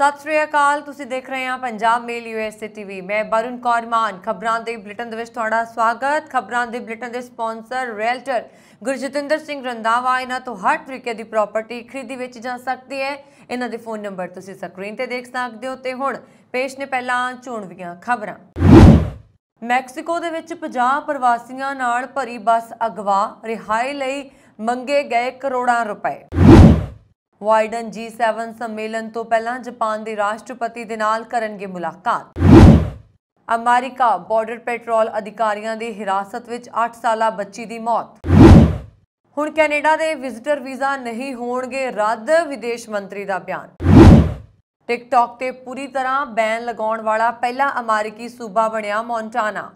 ਸਤਿ ਸ੍ਰੀ ਅਕਾਲ ਤੁਸੀਂ ਦੇਖ ਰਹੇ ਹੋ ਪੰਜਾਬ ਮੇਲ ਯੂਐਸਏ ਟੀਵੀ ਮੈਂ ਬਰੁਨ ਕੌਰ ਮਾਨ ਖਬਰਾਂ ਦੇ ਬਲਟਨ ਦੇ ਵਿੱਚ ਤੁਹਾਡਾ ਸਵਾਗਤ ਖਬਰਾਂ ਦੇ ਬਲਟਨ ਦੇ ਸਪான்ਸਰ ਰੈਲਟਰ ਗੁਰਜਤਿੰਦਰ ਸਿੰਘ ਰੰਦਾਵਾ ਇਹਨਾਂ ਤੋਂ ਹਰ ਤਰੀਕੇ ਦੀ ਪ੍ਰਾਪਰਟੀ ਖਰੀਦੀ ਵਿੱਚ ਜਾ ਸਕਦੀ ਹੈ ਇਹਨਾਂ ਦੇ ਫੋਨ ਨੰਬਰ ਤੁਸੀਂ ਸਕਰੀਨ ਤੇ ਦੇਖ ਸਕਦੇ ਹੋ ਤੇ ਹੁਣ ਪੇਸ਼ ਨੇ ਪਹਿਲਾਂ ਚੋਣਵੀਆਂ ਖਬਰਾਂ ਮੈਕਸੀਕੋ ਦੇ ਵਿੱਚ 50 ਪ੍ਰਵਾਸੀਆਂ ਨਾਲ ਭਰੀ ਬੱਸ ਅਗਵਾ ਰਿਹਾਈ ਲਈ ਮੰਗੇ ਗਏ ਕਰੋੜਾਂ ਰੁਪਏ ਵਾਈਡਨ G7 ਸੰਮੇਲਨ ਤੋਂ ਪਹਿਲਾਂ ਜਾਪਾਨ ਦੇ ਰਾਸ਼ਟਰਪਤੀ ਦੇ ਨਾਲ ਕਰਨਗੇ ਮੁਲਾਕਾਤ ਅਮਰੀਕਾ ਬਾਰਡਰ ਪੈਟਰੋਲ ਅਧਿਕਾਰੀਆਂ ਦੀ ਹਿਰਾਸਤ ਵਿੱਚ 8 ਸਾਲਾ ਬੱਚੀ ਦੀ ਮੌਤ ਹੁਣ ਕੈਨੇਡਾ ਦੇ ਵਿਜ਼ਿਟਰ ਵੀਜ਼ਾ ਨਹੀਂ ਹੋਣਗੇ ਰੱਦ ਵਿਦੇਸ਼ ਮੰਤਰੀ ਦਾ ਬਿਆਨ ਟਿਕਟੌਕ ਤੇ ਪੂਰੀ ਤਰ੍ਹਾਂ ਬੈਨ ਲਗਾਉਣ ਵਾਲਾ ਪਹਿਲਾ ਅਮਰੀਕੀ ਸੂਬਾ ਬਣਿਆ ਮੌਂਟਾਨਾ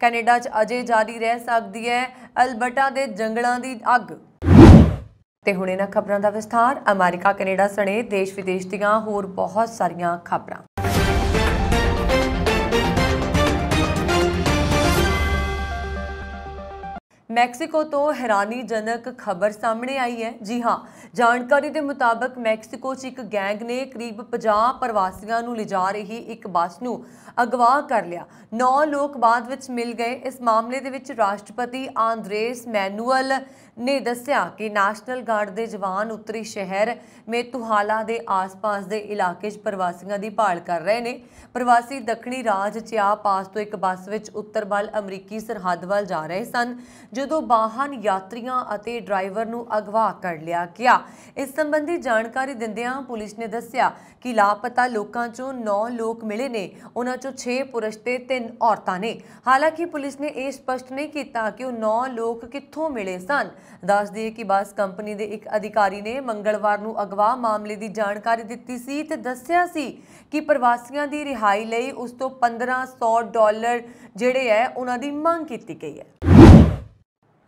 ਕੈਨੇਡਾ 'ਚ ਅਜੇ ਜਾਰੀ ਰਹਿ ਸਕਦੀ ਹੈ ਅਲਬਰਟਾ ਦੇ ਜੰਗਲਾਂ ਦੀ ਅੱਗ ਤੇ ਹੁਣ ਇਹਨਾਂ ਖਬਰਾਂ ਦਾ ਵਿਸਥਾਰ ਅਮਰੀਕਾ ਕੈਨੇਡਾ ਸਣੇ ਦੇਸ਼ ਵਿਦੇਸ਼ ਦੀਆਂ ਹੋਰ ਬਹੁਤ ਸਾਰੀਆਂ ਖਬਰਾਂ ਮੈਕਸੀਕੋ ਤੋਂ ਹੈਰਾਨੀਜਨਕ ਖਬਰ ਸਾਹਮਣੇ ਆਈ ਹੈ ਜੀ ਹਾਂ ਜਾਣਕਾਰੀ ਦੇ ਮੁਤਾਬਕ ਮੈਕਸੀਕੋ 'ਚ ਇੱਕ ਗੈਂਗ ਨੇ ਕਰੀਬ 50 ਪ੍ਰਵਾਸੀਆਂ ਨੂੰ ਲਿਜਾ ਰਹੀ ਇੱਕ ਬੱਸ ਨੂੰ ਅਗਵਾ ਕਰ ਲਿਆ 9 ਲੋਕ ਬਾਅਦ ਵਿੱਚ ਮਿਲ ਗਏ ਇਸ ਮਾਮਲੇ ਦੇ ਵਿੱਚ ਰਾਸ਼ਟਰਪਤੀ ਆਂਦਰੇਸ ਮੈਨੂਅਲ ਨੇ ਦੱਸਿਆ ਕਿ ਨੈਸ਼ਨਲ ਗਾਰਡ ਦੇ ਜਵਾਨ ਉੱਤਰੀ ਸ਼ਹਿਰ ਮੇਤੂਹਾਲਾ ਦੇ ਆਸ-ਪਾਸ ਦੇ ਇਲਾਕੇ 'ਚ ਪ੍ਰਵਾਸੀਆਂ ਦੀ ਭਾਲ ਕਰ ਰਹੇ ਨੇ ਪ੍ਰਵਾਸੀ ਦੱਖਣੀ ਰਾਜ ਚਿਆ ਪਾਸ ਤੋਂ ਇੱਕ ਬੱਸ ਵਿੱਚ ਉੱਤਰ ਵੱਲ ਅਮਰੀਕੀ ਸਰਹੱਦ ਵੱਲ ਜਾ ਰਹੇ ਸਨ ਜਦੋਂ ਬਾਹਨ ਯਾਤਰੀਆਂ ਅਤੇ ਡਰਾਈਵਰ ਨੂੰ ਅਗਵਾ ਕਰ ਲਿਆ ਗਿਆ ਇਸ ਸੰਬੰਧੀ ਜਾਣਕਾਰੀ ਦਿੰਦਿਆਂ ਪੁਲਿਸ ਨੇ ਦੱਸਿਆ ਕਿ ਲਾਪਤਾ ਲੋਕਾਂ 'ਚੋਂ 9 ਲੋਕ ਮਿਲੇ ਨੇ ਉਹਨਾਂ 'ਚੋਂ 6 ਪੁਰਸ਼ ਤੇ 3 ਔਰਤਾਂ ਨੇ ਹਾਲਾਂਕਿ ਪੁਲਿਸ ਨੇ ਇਹ ਸਪਸ਼ਟ ਨਹੀਂ ਕੀਤਾ ਕਿ ਉਹ 9 ਲੋਕ ਕਿੱਥੋਂ ਮਿਲੇ ਸਨ ਦੱਸ ਦਈਏ ਕਿ ਬੱਸ ਕੰਪਨੀ ਦੇ ਇੱਕ ਅਧਿਕਾਰੀ ਨੇ ਮੰਗਲਵਾਰ ਨੂੰ ਅਗਵਾ ਮਾਮਲੇ ਦੀ ਜਾਣਕਾਰੀ ਦਿੱਤੀ ਸੀ ਤੇ ਦੱਸਿਆ ਸੀ ਕਿ ਪ੍ਰਵਾਸੀਆਂ ਦੀ ਰਿਹਾਈ ਲਈ ਉਸ ਤੋਂ 1500 ਡਾਲਰ ਜਿਹੜੇ ਹੈ ਉਹਨਾਂ ਦੀ ਮੰਗ ਕੀਤੀ ਗਈ ਹੈ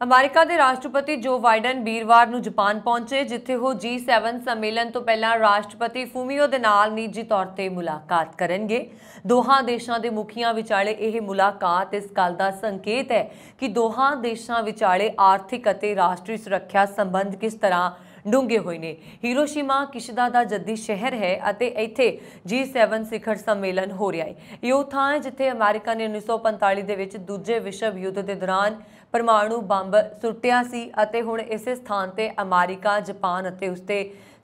ਅਮਰੀਕਾ ਦੇ ਰਾਸ਼ਟਰਪਤੀ ਜੋ ਬਾਈਡਨ ਵੀਰਵਾਰ ਨੂੰ ਜਾਪਾਨ ਪਹੁੰਚੇ ਜਿੱਥੇ ਉਹ G7 ਸੰਮੇਲਨ ਤੋਂ ਪਹਿਲਾਂ ਰਾਸ਼ਟਰਪਤੀ ਫੂਮੀਓ ਦੇ ਨਾਲ ਨਿੱਜੀ ਤੌਰ ਤੇ ਮੁਲਾਕਾਤ ਕਰਨਗੇ ਦੋਹਾਂ ਦੇਸ਼ਾਂ ਦੇ ਮੁਖੀਆਂ ਵਿਚਾਲੇ ਇਹ ਮੁਲਾਕਾਤ ਇਸ ਗੱਲ ਦਾ ਸੰਕੇਤ ਹੈ ਕਿ ਦੋਹਾਂ ਦੇਸ਼ਾਂ ਵਿਚਾਲੇ ਆਰਥਿਕ ਅਤੇ ਰਾਸ਼ਟਰੀ ਸੁਰੱਖਿਆ ਸੰਬੰਧ ਕਿਸ ਤਰ੍ਹਾਂ ਡੂੰਗੇ ਹੋਏ ਨੇ ਹੀਰੋਸ਼ੀਮਾ ਕਿਸ਼ਦਾ ਦਾ ਜੱਦੀ ਸ਼ਹਿਰ ਹੈ ਅਤੇ ਇੱਥੇ G7 ਸਿਖਰ ਸੰਮੇਲਨ ਹੋ ਰਿਹਾ ਹੈ ਇਹ ਉਹ ਥਾਂ ਹੈ ਜਿੱਥੇ ਅਮਰੀਕਾ ਨੇ 1945 ਦੇ ਵਿੱਚ ਦੂਜੇ ਵਿਸ਼ਵ ਯੁੱਧ ਦੇ ਦੌਰਾਨ ਪਰਮਾਣੂ ਬੰਬ ਸੁੱਟਿਆ ਸੀ ਅਤੇ ਹੁਣ ਇਸੇ ਸਥਾਨ ਤੇ ਅਮਰੀਕਾ ਜਾਪਾਨ ਅਤੇ ਉਸਤੇ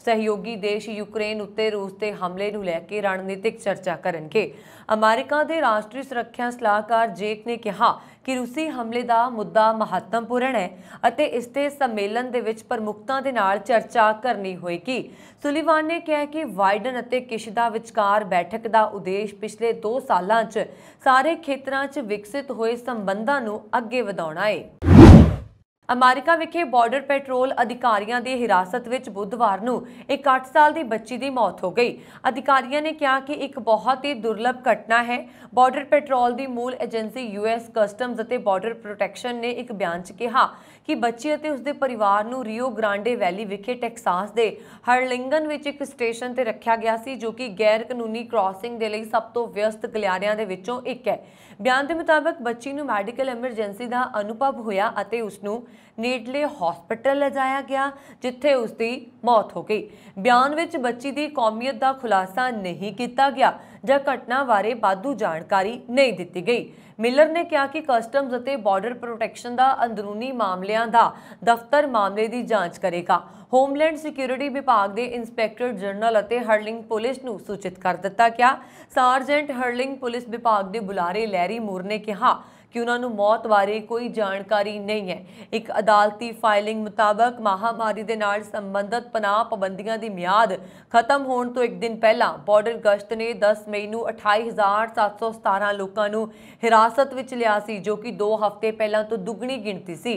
ਸਹਿਯੋਗੀ ਦੇਸ਼ ਯੂਕਰੇਨ ਉੱਤੇ ਰੂਸ ਦੇ ਹਮਲੇ ਨੂੰ ਲੈ ਕੇ ਰਣਨੀਤਿਕ ਚਰਚਾ ਕਰਨਗੇ ਅਮਰੀਕਾ ਦੇ ਰਾਸ਼ਟਰੀ ਸੁਰੱਖਿਆ ਸਲਾਹਕਾਰ ਜੇਕ ਨੇ ਕਿਹਾ ਕਿ ਰੂਸੀ ਹਮਲੇ ਦਾ ਮੁੱਦਾ ਮਹੱਤਵਪੂਰਨ ਹੈ ਅਤੇ ਇਸ ਤੇ ਸੰਮੇਲਨ ਦੇ ਵਿੱਚ ਪ੍ਰਮੁੱਖਤਾ ਦੇ ਨਾਲ ਚਰਚਾ ਕਰਨੀ ਹੋਏਗੀ ਸੁਲੀਵਾਨ ਨੇ ਕਿਹਾ ਕਿ ਵਾਈਡਨ ਅਤੇ ਕਿਸ਼ਦਾ ਵਿਚਕਾਰ ਬੈਠਕ ਦਾ ਉਦੇਸ਼ ਪਿਛਲੇ 2 ਸਾਲਾਂ 'ਚ ਸਾਰੇ ਖੇਤਰਾਂ 'ਚ ਵਿਕਸਿਤ ਹੋਏ ਸੰਬੰਧਾਂ ਨੂੰ ਅੱਗੇ ਵਧਾਉਣਾ ਹੈ ਅਮਰੀਕਾ ਵਿਖੇ ਬਾਰਡਰ ਪੈਟਰੋਲ ਅਧਿਕਾਰੀਆਂ ਦੀ ਹਿਰਾਸਤ ਵਿੱਚ ਬੁੱਧਵਾਰ ਨੂੰ ਇੱਕ 8 ਸਾਲ ਦੀ ਬੱਚੀ ਦੀ ਮੌਤ ਹੋ ਗਈ ਅਧਿਕਾਰੀਆਂ ਨੇ ਕਿਹਾ ਕਿ ਇੱਕ ਬਹੁਤ ਹੀ ਦੁਰਲਭ ਘਟਨਾ ਹੈ ਬਾਰਡਰ ਪੈਟਰੋਲ ਦੀ ਮੂਲ ਏਜੰਸੀ ਯੂਐਸ ਕਸਟਮਸ ਅਤੇ ਬਾਰਡਰ ਪ੍ਰੋਟੈਕਸ਼ਨ ਨੇ ਇੱਕ ਬਿਆਨ 'ਚ ਕਿਹਾ ਕਿ ਬੱਚੇ ਅਤੇ ਉਸਦੇ ਪਰਿਵਾਰ ਨੂੰ ਰਿਓ ਗ੍ਰਾਂਡੇ ਵੈਲੀ ਵਿਖੇ ਟੈਕਸਾਸ ਦੇ ਹਰਲਿੰਗਨ ਵਿੱਚ ਇੱਕ ਸਟੇਸ਼ਨ ਤੇ ਰੱਖਿਆ ਗਿਆ ਸੀ ਜੋ ਕਿ ਗੈਰ ਕਾਨੂੰਨੀ ਕ੍ਰਾਸਿੰਗ ਦੇ ਲਈ ਸਭ ਤੋਂ ਵਿਅਸਤ ਗਲਿਆਰਿਆਂ ਦੇ ਵਿੱਚੋਂ ਇੱਕ ਹੈ ਬਿਆਨ ਦੇ ਮੁਤਾਬਕ ਬੱਚੀ ਨੂੰ ਮੈਡੀਕਲ ਐਮਰਜੈਂਸੀ ਦਾ ਅਨੁਭਵ ਹੋਇਆ ਅਤੇ ਉਸ ਨੂੰ ਨੇੜਲੇ ਹਸਪਤਾਲ ਲਿਜਾਇਆ ਗਿਆ ਜਿੱਥੇ ਉਸ ਦੀ ਮੌਤ ਹੋ ਗਈ ਬਿਆਨ ਵਿੱਚ ਬੱਚੀ ਦੀ ਕੌਮੀਅਤ ਦਾ ਖੁਲਾਸਾ ਨਹੀਂ ਕੀਤਾ ਗਿਆ ਜਾਂ ਘਟਨਾ ਬਾਰੇ ਬਾਧੂ ਜਾਣਕਾਰੀ ਨਹੀਂ ਦਿੱਤੀ ਗਈ ਮਿਲਰ ਨੇ ਕਿਹਾ ਕਿ ਕਸਟਮਸ ਅਤੇ ਬਾਰਡਰ ਪ੍ਰੋਟੈਕਸ਼ਨ ਦਾ ਅੰਦਰੂਨੀ ਮਾਮਲਿਆਂ ਦਾ ਦਫ਼ਤਰ ਮਾਮਲੇ ਦੀ ਜਾਂਚ ਕਰੇਗਾ ਹੋਮਲੈਂਡ ਸਿਕਿਉਰਿਟੀ ਵਿਭਾਗ ਦੇ ਇਨਸਪੈਕਟਰ ਜਨਰਲ ਅਤੇ ਹਰਲਿੰਗ ਪੁਲਿਸ ਨੂੰ ਸੂਚਿਤ ਕਰ ਦਿੱਤਾ ਗਿਆ ਸਾਰਜੈਂਟ ਹਰਲਿੰਗ ਪੁਲਿਸ ਵਿਭਾਗ ਦੇ ਬੁਲਾਰੇ ਲੈਰੀ ਮੂਰ ਨੇ ਕਿਹਾ ਕਿ ਉਹਨਾਂ ਨੂੰ ਮੌਤ ਬਾਰੇ ਕੋਈ ਜਾਣਕਾਰੀ ਨਹੀਂ ਹੈ ਇੱਕ ਅਦਾਲਤੀ ਫਾਈਲਿੰਗ ਮੁਤਾਬਕ ਮਹਾਮਾਰੀ ਦੇ ਨਾਲ ਸੰਬੰਧਤ ਪਨਾਹ ਪਾਬੰਦੀਆਂ ਦੀ ਮਿਆਦ ਖਤਮ ਹੋਣ ਤੋਂ ਇੱਕ ਦਿਨ ਪਹਿਲਾਂ ਬਾਰਡਰ ਗਸ਼ਤ ਨੇ 10 ਮਈ ਨੂੰ 28717 ਲੋਕਾਂ ਨੂੰ ਹਿਰਾਸਤ ਵਿੱਚ ਲਿਆ ਸੀ ਜੋ ਕਿ 2 ਹਫ਼ਤੇ ਪਹਿਲਾਂ ਤੋਂ ਦੁੱਗਣੀ ਗਿਣਤੀ ਸੀ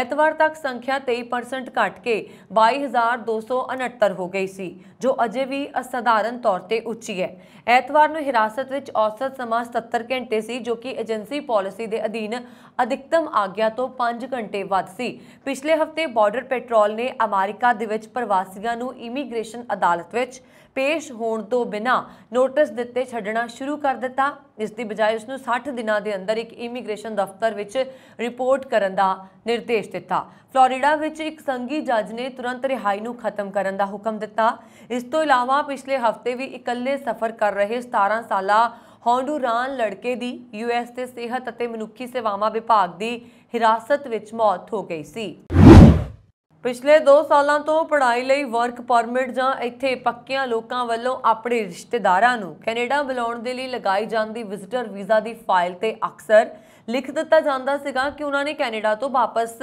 ਐਤਵਾਰ ਤੱਕ ਸੰਖਿਆ 23% ਘਟ ਕੇ 22269 ਹੋ ਗਈ ਸੀ ਜੋ ਅਜੇ ਵੀ ਅਸਧਾਰਨ ਤੌਰ ਤੇ ਉੱਚੀ ਹੈ ਐਤਵਾਰ ਨੂੰ ਹਿਰਾਸਤ ਵਿੱਚ ਔਸਤ ਸਮਾਂ 70 ਘੰਟੇ ਸੀ ਜੋ ਕਿ ਏਜੰਸੀ ਪਾਲਿਸੀ ਦੇ ਦੇ ਅਧੀਨ ਅਧਿਕਤਮ ਆਗਿਆ ਤੋਂ 5 ਘੰਟੇ ਵੱਧ ਸੀ ਪਿਛਲੇ ਹਫਤੇ ਬਾਰਡਰ ਪੈਟਰੋਲ ਨੇ ਅਮਰੀਕਾ ਦੇ ਵਿੱਚ ਪ੍ਰਵਾਸੀਆਂ ਨੂੰ ਇਮੀਗ੍ਰੇਸ਼ਨ ਅਦਾਲਤ ਵਿੱਚ ਪੇਸ਼ ਹੋਣ ਤੋਂ ਬਿਨਾ ਨੋਟਿਸ ਦਿੱਤੇ ਛੱਡਣਾ ਸ਼ੁਰੂ ਕਰ ਦਿੱਤਾ ਇਸ ਦੀ ਬਜਾਏ ਉਸ ਨੂੰ 60 ਦਿਨਾਂ ਦੇ ਅੰਦਰ ਇੱਕ ਇਮੀਗ੍ਰੇਸ਼ਨ ਦਫ਼ਤਰ ਵਿੱਚ ਰਿਪੋਰਟ ਕਰਨ ਦਾ ਨਿਰਦੇਸ਼ ਦਿੱਤਾ ਫਲੋਰੀਡਾ ਵਿੱਚ ਇੱਕ ਸੰਗੀ ਜੱਜ ਨੇ ਤੁਰੰਤ ਰਿਹਾਈ ਨੂੰ ਖਤਮ ਕਰਨ ਦਾ ਹੁਕਮ ਦਿੱਤਾ ਇਸ ਤੋਂ ਇਲਾਵਾ ਪਿਛਲੇ ਹਫਤੇ ਵੀ ਇਕੱਲੇ ਸਫ਼ਰ ਕਰ ਰਹੇ 17 ਸਾਲਾ ਹੌਂਡੂਰਾਨ ਲੜਕੇ ਦੀ ਯੂਐਸ ਦੇ ਸਿਹਤ ਅਤੇ ਮਨੁੱਖੀ ਸੇਵਾਵਾਂ ਵਿਭਾਗ ਦੀ ਹਿਰਾਸਤ ਵਿੱਚ ਮੌਤ ਹੋ ਗਈ ਸੀ ਪਿਛਲੇ 2 ਸਾਲਾਂ ਤੋਂ ਪੜ੍ਹਾਈ ਲਈ ਵਰਕ ਪਰਮਿਟ ਜਾਂ ਇੱਥੇ ਪੱਕਿਆਂ ਲੋਕਾਂ ਵੱਲੋਂ ਆਪਣੇ ਰਿਸ਼ਤੇਦਾਰਾਂ ਨੂੰ ਕੈਨੇਡਾ ਬੁਲਾਉਣ ਦੇ ਲਈ ਲਗਾਈ ਜਾਂਦੀ ਵਿਜ਼ਿਟਰ ਵੀਜ਼ਾ ਦੀ ਫਾਈਲ ਤੇ ਅਕਸਰ ਲਿਖ ਦਿੱਤਾ ਜਾਂਦਾ ਸੀਗਾ ਕਿ ਉਹਨਾਂ ਨੇ ਕੈਨੇਡਾ ਤੋਂ ਵਾਪਸ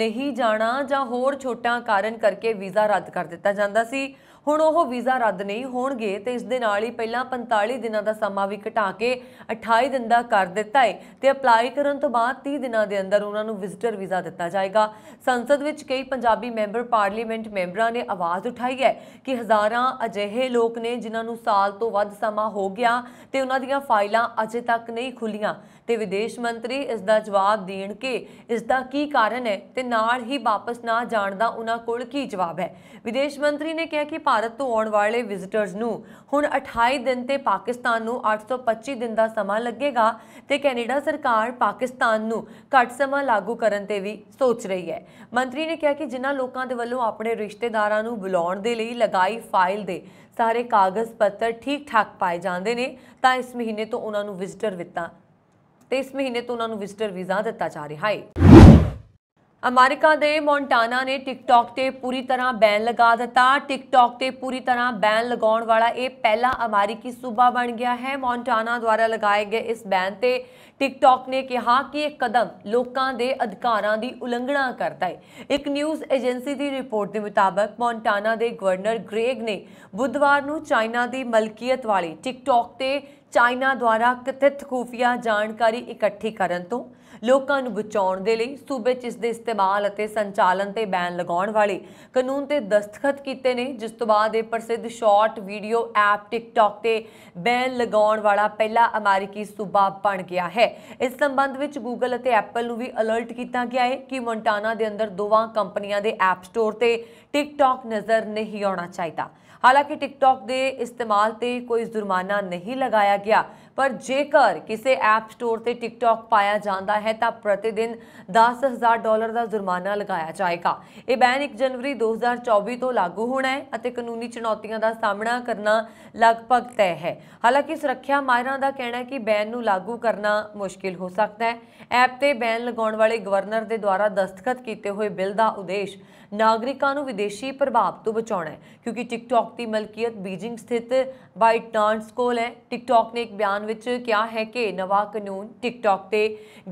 ਨਹੀਂ ਜਾਣਾ ਜਾਂ ਹੋਰ ਛੋਟਾਂ ਕਾਰਨ ਕਰਕੇ ਵੀਜ਼ਾ ਰੱਦ ਕਰ ਦਿੱਤਾ ਜਾਂਦਾ ਸੀ ਹੁਣ ਉਹ ਵੀਜ਼ਾ ਰੱਦ ਨਹੀਂ ਹੋਣਗੇ ਤੇ ਇਸ ਦੇ ਨਾਲ ਹੀ ਪਹਿਲਾਂ 45 ਦਿਨਾਂ ਦਾ ਸਮਾਂ ਵੀ ਘਟਾ ਕੇ 28 ਦਿਨ ਦਾ ਕਰ ਦਿੱਤਾ ਹੈ ਤੇ ਅਪਲਾਈ ਕਰਨ ਤੋਂ ਬਾਅਦ 30 ਦਿਨਾਂ ਦੇ ਅੰਦਰ ਉਹਨਾਂ ਨੂੰ ਵਿਜ਼ਿਟਰ ਵੀਜ਼ਾ ਦਿੱਤਾ ਜਾਏਗਾ ਸੰਸਦ ਵਿੱਚ ਕਈ ਪੰਜਾਬੀ ਮੈਂਬਰ ਪਾਰਲੀਮੈਂਟ ਮੈਂਬਰਾਂ ਨੇ ਆਵਾਜ਼ ਉਠਾਈ ਹੈ ਕਿ ਹਜ਼ਾਰਾਂ ਅਜਿਹੇ ਲੋਕ ਨੇ ਜਿਨ੍ਹਾਂ ਨੂੰ ਸਾਲ ਤੋਂ ਵੱਧ ਸਮਾਂ ਹੋ ਗਿਆ ਤੇ ਉਹਨਾਂ ਦੀਆਂ ਫਾਈਲਾਂ ਅਜੇ ਤੱਕ ਨਹੀਂ ਖੁੱਲੀਆਂ ਤੇ ਵਿਦੇਸ਼ ਮੰਤਰੀ ਇਸ ਦਾ ਜਵਾਬ ਦੇਣ ਕੇ ਇਸ ਦਾ ਕੀ ਕਾਰਨ ਹੈ ਤੇ ਨਾਲ ਹੀ ਵਾਪਸ ਨਾ ਜਾਣ ਦਾ ਉਹਨਾਂ ਕੋਲ ਕੀ ਜਵਾਬ ਹੈ ਵਿਦੇਸ਼ ਮੰਤਰੀ ਨੇ ਕਿਹਾ ਕਿ ਭਾਰਤ ਤੋਂ ਆਉਣ ਵਾਲੇ ਵਿਜ਼ਿਟਰਸ ਨੂੰ ਹੁਣ 28 ਦਿਨ ਤੇ ਪਾਕਿਸਤਾਨ ਨੂੰ 825 ਦਿਨ ਦਾ ਸਮਾਂ ਲੱਗੇਗਾ ਤੇ ਕੈਨੇਡਾ ਸਰਕਾਰ ਪਾਕਿਸਤਾਨ ਨੂੰ ਘੱਟ ਸਮਾਂ ਲਾਗੂ ਕਰਨ ਤੇ ਵੀ ਸੋਚ ਰਹੀ ਹੈ ਮੰਤਰੀ ਨੇ ਕਿਹਾ ਕਿ ਜਿਨ੍ਹਾਂ ਲੋਕਾਂ ਦੇ ਵੱਲੋਂ ਆਪਣੇ ਰਿਸ਼ਤੇਦਾਰਾਂ ਨੂੰ ਬੁਲਾਉਣ ਦੇ ਲਈ ਲਗਾਈ ਫਾਈਲ ਦੇ ਸਾਰੇ ਕਾਗਜ਼ ਪੱਤਰ ਠੀਕ ਠਾਕ ਪਾਏ ਜਾਂਦੇ ਨੇ ਤਾਂ ਇਸ ਮਹੀਨੇ ਤੋਂ ਉਹਨਾਂ ਨੂੰ ਵਿਜ਼ਿਟਰ ਵਿੱਤਾ ਤੇ ਇਸ ਮਹੀਨੇ ਤੋਂ ਉਹਨਾਂ ਨੂੰ ਵਿਜ਼ਟਰ ਵੀਜ਼ਾ ਦਿੱਤਾ ਜਾ ਰਿਹਾ ਹੈ ਅਮਰੀਕਾ ਦੇ ਮੌਂਟਾਨਾ ਨੇ ਟਿਕਟੌਕ ਤੇ ਪੂਰੀ ਤਰ੍ਹਾਂ ਬੈਨ ਲਗਾ ਦਿੱਤਾ ਟਿਕਟੌਕ ਤੇ ਪੂਰੀ ਤਰ੍ਹਾਂ ਬੈਨ ਲਗਾਉਣ ਵਾਲਾ ਇਹ ਪਹਿਲਾ ਅਮਰੀਕੀ ਸੂਬਾ ਬਣ ਗਿਆ ਹੈ ਮੌਂਟਾਨਾ ਦੁਆਰਾ ਲਗਾਏ ਗਏ ਇਸ ਬੈਨ ਤੇ ਟਿਕਟੌਕ ਨੇ ਕਿਹਾ ਕਿ ਇਹ ਕਦਮ ਲੋਕਾਂ ਦੇ ਅਧਿਕਾਰਾਂ ਦੀ ਉਲੰਘਣਾ ਕਰਦਾ ਹੈ ਇੱਕ ਨਿਊਜ਼ ਏਜੰਸੀ ਦੀ ਰਿਪੋਰਟ ਦੇ ਮੁਤਾਬਕ ਮੌਂਟਾਨਾ ਦੇ ਗਵਰਨਰ ਗ੍ਰੇਗ ਨੇ ਬੁੱਧਵਾਰ ਨੂੰ ਚਾਈਨਾ ਦੀ ਮਲਕੀਅਤ ਵਾਲੀ ਟਿਕਟੌਕ ਤੇ ਚਾਈਨਾ ਦੁਆਰਾ ਕਥਿਤ ਖੂਫੀਆ ਜਾਣਕਾਰੀ ਇਕੱਠੀ ਕਰਨ ਤੋਂ ਲੋਕਾਂ ਨੂੰ ਬਚਾਉਣ ਦੇ ਲਈ ਸੂਬੇ 'ਚ ਇਸ ਦੇ ਇਸਤੇਮਾਲ ਅਤੇ ਸੰਚਾਲਨ ਤੇ ਬੈਨ ਲਗਾਉਣ ਵਾਲੇ ਕਾਨੂੰਨ ਤੇ ਦਸਤਖਤ ਕੀਤੇ ਨੇ ਜਿਸ ਤੋਂ ਬਾਅਦ ਇਹ ਪ੍ਰਸਿੱਧ ਸ਼ਾਰਟ ਵੀਡੀਓ ਐਪ ਟਿਕਟੌਕ ਤੇ ਬੈਨ ਲਗਾਉਣ ਵਾਲਾ ਪਹਿਲਾ ਅਮਰੀਕੀ ਸੂਬਾ ਬਣ ਗਿਆ ਹੈ ਇਸ ਸੰਬੰਧ ਵਿੱਚ ਗੂਗਲ ਅਤੇ ਐਪਲ ਨੂੰ ਵੀ ਅਲਰਟ ਕੀਤਾ ਗਿਆ ਹੈ ਕਿ ਮੋਂਟਾਨਾ ਦੇ ਅੰਦਰ ਦੋਵਾਂ ਕੰਪਨੀਆਂ ਦੇ ਐਪ ਸਟੋਰ ਤੇ ਟਿਕਟੌਕ ਨਜ਼ਰ ਨਹੀਂ ਆਉਣਾ ਚਾਹੀਦਾ ਹਾਲਾਂਕਿ ਟਿਕਟੌਕ ਦੇ ਇਸਤੇਮਾਲ ਤੇ ਕੋਈ ਜੁਰਮਾਨਾ ਨਹੀਂ ਲਗਾਇਆ ਗਿਆ ਪਰ ਜੇਕਰ ਕਿਸੇ ਐਪ ਸਟੋਰ ਤੇ ਟਿਕਟੌਕ ਪਾਇਆ ਜਾਂਦਾ ਹੈ ਤਾਂ ਪ੍ਰਤੀ ਦਿਨ 10000 ਡਾਲਰ ਦਾ ਜੁਰਮਾਨਾ ਲਗਾਇਆ ਜਾਏਗਾ ਇਹ ਬੈਨ 1 ਜਨਵਰੀ 2024 ਤੋਂ ਲਾਗੂ ਹੋਣਾ ਹੈ ਅਤੇ ਕਾਨੂੰਨੀ ਚੁਣੌਤੀਆਂ ਦਾ ਸਾਹਮਣਾ ਕਰਨਾ ਲਗਭਗ ਤੈਅ ਹੈ ਹਾਲਾਂਕਿ ਸੁਰੱਖਿਆ ਮਾਹਿਰਾਂ ਦਾ ਕਹਿਣਾ ਹੈ ਕਿ ਬੈਨ ਨੂੰ ਲਾਗੂ ਕਰਨਾ ਮੁਸ਼ਕਿਲ ਹੋ ਸਕਦਾ ਹੈ ਐਪ ਤੇ ਬੈਨ ਲਗਾਉਣ ਵਾਲੇ ਗਵਰਨਰ ਦੇ ਦੁਆਰਾ ਦਸਤਖਤ ਕੀਤੇ ਹੋਏ ਬਿੱਲ ਦਾ ਉਦੇਸ਼ ਨਾਗਰਿਕਾਂ ਨੂੰ ਵਿਦੇਸ਼ੀ ਪ੍ਰਭਾਵ ਤੋਂ ਬਚਾਉਣਾ ਹੈ ਕਿਉਂਕਿ ਟਿਕਟੌਕ ਦੀ ਮਲਕੀਅਤ ਬੀਜਿੰਗ ਸਥਿਤ ਬਾਈਟਾਂਸ ਕੋਲ ਹੈ ਟਿਕਟੌਕ ਨੇ ਇੱਕ ਬਿਆਨ ਵਿੱਚ ਕਿਹਾ ਹੈ ਕਿ ਨਵਾਂ ਕਾਨੂੰਨ ਟਿਕਟੌਕ ਤੇ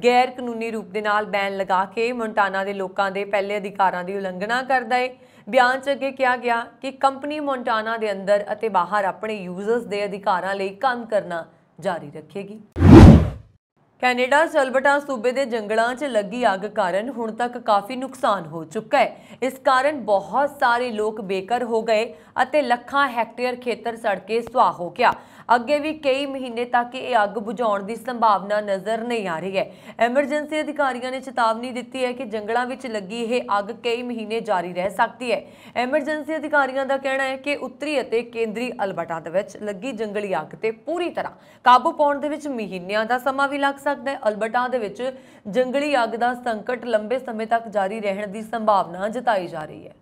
ਗੈਰ ਕਾਨੂੰਨੀ ਰੂਪ ਦੇ ਨਾਲ ਬੈਨ ਲਗਾ ਕੇ ਮੋਂਟਾਨਾ ਦੇ ਲੋਕਾਂ ਦੇ ਪਹਿਲੇ ਅਧਿਕਾਰਾਂ ਦੀ ਉਲੰਘਣਾ ਕਰਦਾ ਹੈ ਬਿਆਨ 'ਚ ਅੱਗੇ ਕਿਹਾ ਗਿਆ ਕਿ ਕੰਪਨੀ ਮੋਂਟਾਨਾ ਦੇ ਅੰਦਰ ਅਤੇ ਬਾਹਰ ਆਪਣੇ ਯੂਜ਼ਰਸ ਦੇ ਅਧਿਕਾਰਾਂ ਲਈ ਕੰਮ ਕਰਨਾ ਜਾਰੀ ਰੱਖੇਗੀ ਕੈਨੇਡਾ ਸਲਬਟਾ ਸੂਬੇ ਦੇ ਜੰਗਲਾਂ 'ਚ ਲੱਗੀ ਅੱਗ ਕਾਰਨ ਹੁਣ ਤੱਕ ਕਾਫੀ ਨੁਕਸਾਨ ਹੋ ਚੁੱਕਾ ਹੈ ਇਸ ਕਾਰਨ ਬਹੁਤ ਸਾਰੇ ਲੋਕ ਬੇਕਰ ਹੋ ਗਏ ਅਤੇ ਲੱਖਾਂ ਹੈਕਟੇਅਰ ਖੇਤਰ ਸੜ ਕੇ ਸੁਆਹ ਹੋ ਗਿਆ ਅੱਗੇ ਵੀ ਕਈ ਮਹੀਨੇ ਤੱਕ ਇਹ ਅੱਗ ਬੁਝਾਉਣ ਦੀ ਸੰਭਾਵਨਾ ਨਜ਼ਰ ਨਹੀਂ ਆ ਰਹੀ ਹੈ ਐਮਰਜੈਂਸੀ ਅਧਿਕਾਰੀਆਂ ਨੇ ਚੇਤਾਵਨੀ ਦਿੱਤੀ ਹੈ ਕਿ ਜੰਗਲਾਂ ਵਿੱਚ ਲੱਗੀ ਇਹ ਅੱਗ ਕਈ ਮਹੀਨੇ ਜਾਰੀ ਰਹਿ ਸਕਦੀ ਹੈ ਐਮਰਜੈਂਸੀ ਅਧਿਕਾਰੀਆਂ ਦਾ ਕਹਿਣਾ ਹੈ ਕਿ ਉੱਤਰੀ ਅਤੇ ਕੇਂਦਰੀ ਅਲਬਰਟਾ ਦੇ ਵਿੱਚ ਲੱਗੀ ਜੰਗਲੀ ਅੱਗ ਤੇ ਪੂਰੀ ਤਰ੍ਹਾਂ ਕਾਬੂ ਪਾਉਣ ਦੇ ਵਿੱਚ ਮਹੀਨਿਆਂ ਦਾ ਸਮਾਂ ਵੀ ਲੱਗ ਸਕਦਾ ਹੈ ਅਲਬਰਟਾ ਦੇ ਵਿੱਚ ਜੰਗਲੀ ਅੱਗ ਦਾ ਸੰਕਟ ਲੰਬੇ ਸਮੇਂ ਤੱਕ ਜਾਰੀ ਰਹਿਣ ਦੀ ਸੰਭਾਵਨਾ ਜਤਾਈ ਜਾ ਰਹੀ ਹੈ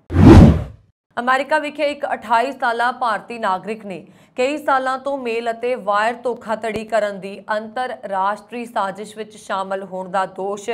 ਅਮਰੀਕਾ ਵਿਖੇ ਇੱਕ 28 ਸਾਲਾ ਭਾਰਤੀ ਨਾਗਰਿਕ ਨੇ ਕਈ ਸਾਲਾਂ ਤੋਂ ਮੇਲ ਅਤੇ ਵਾਇਰ ਧੋਖਾਧੜੀ ਕਰਨ ਦੀ ਅੰਤਰਰਾਸ਼ਟਰੀ ਸਾਜ਼ਿਸ਼ ਵਿੱਚ ਸ਼ਾਮਲ ਹੋਣ ਦਾ ਦੋਸ਼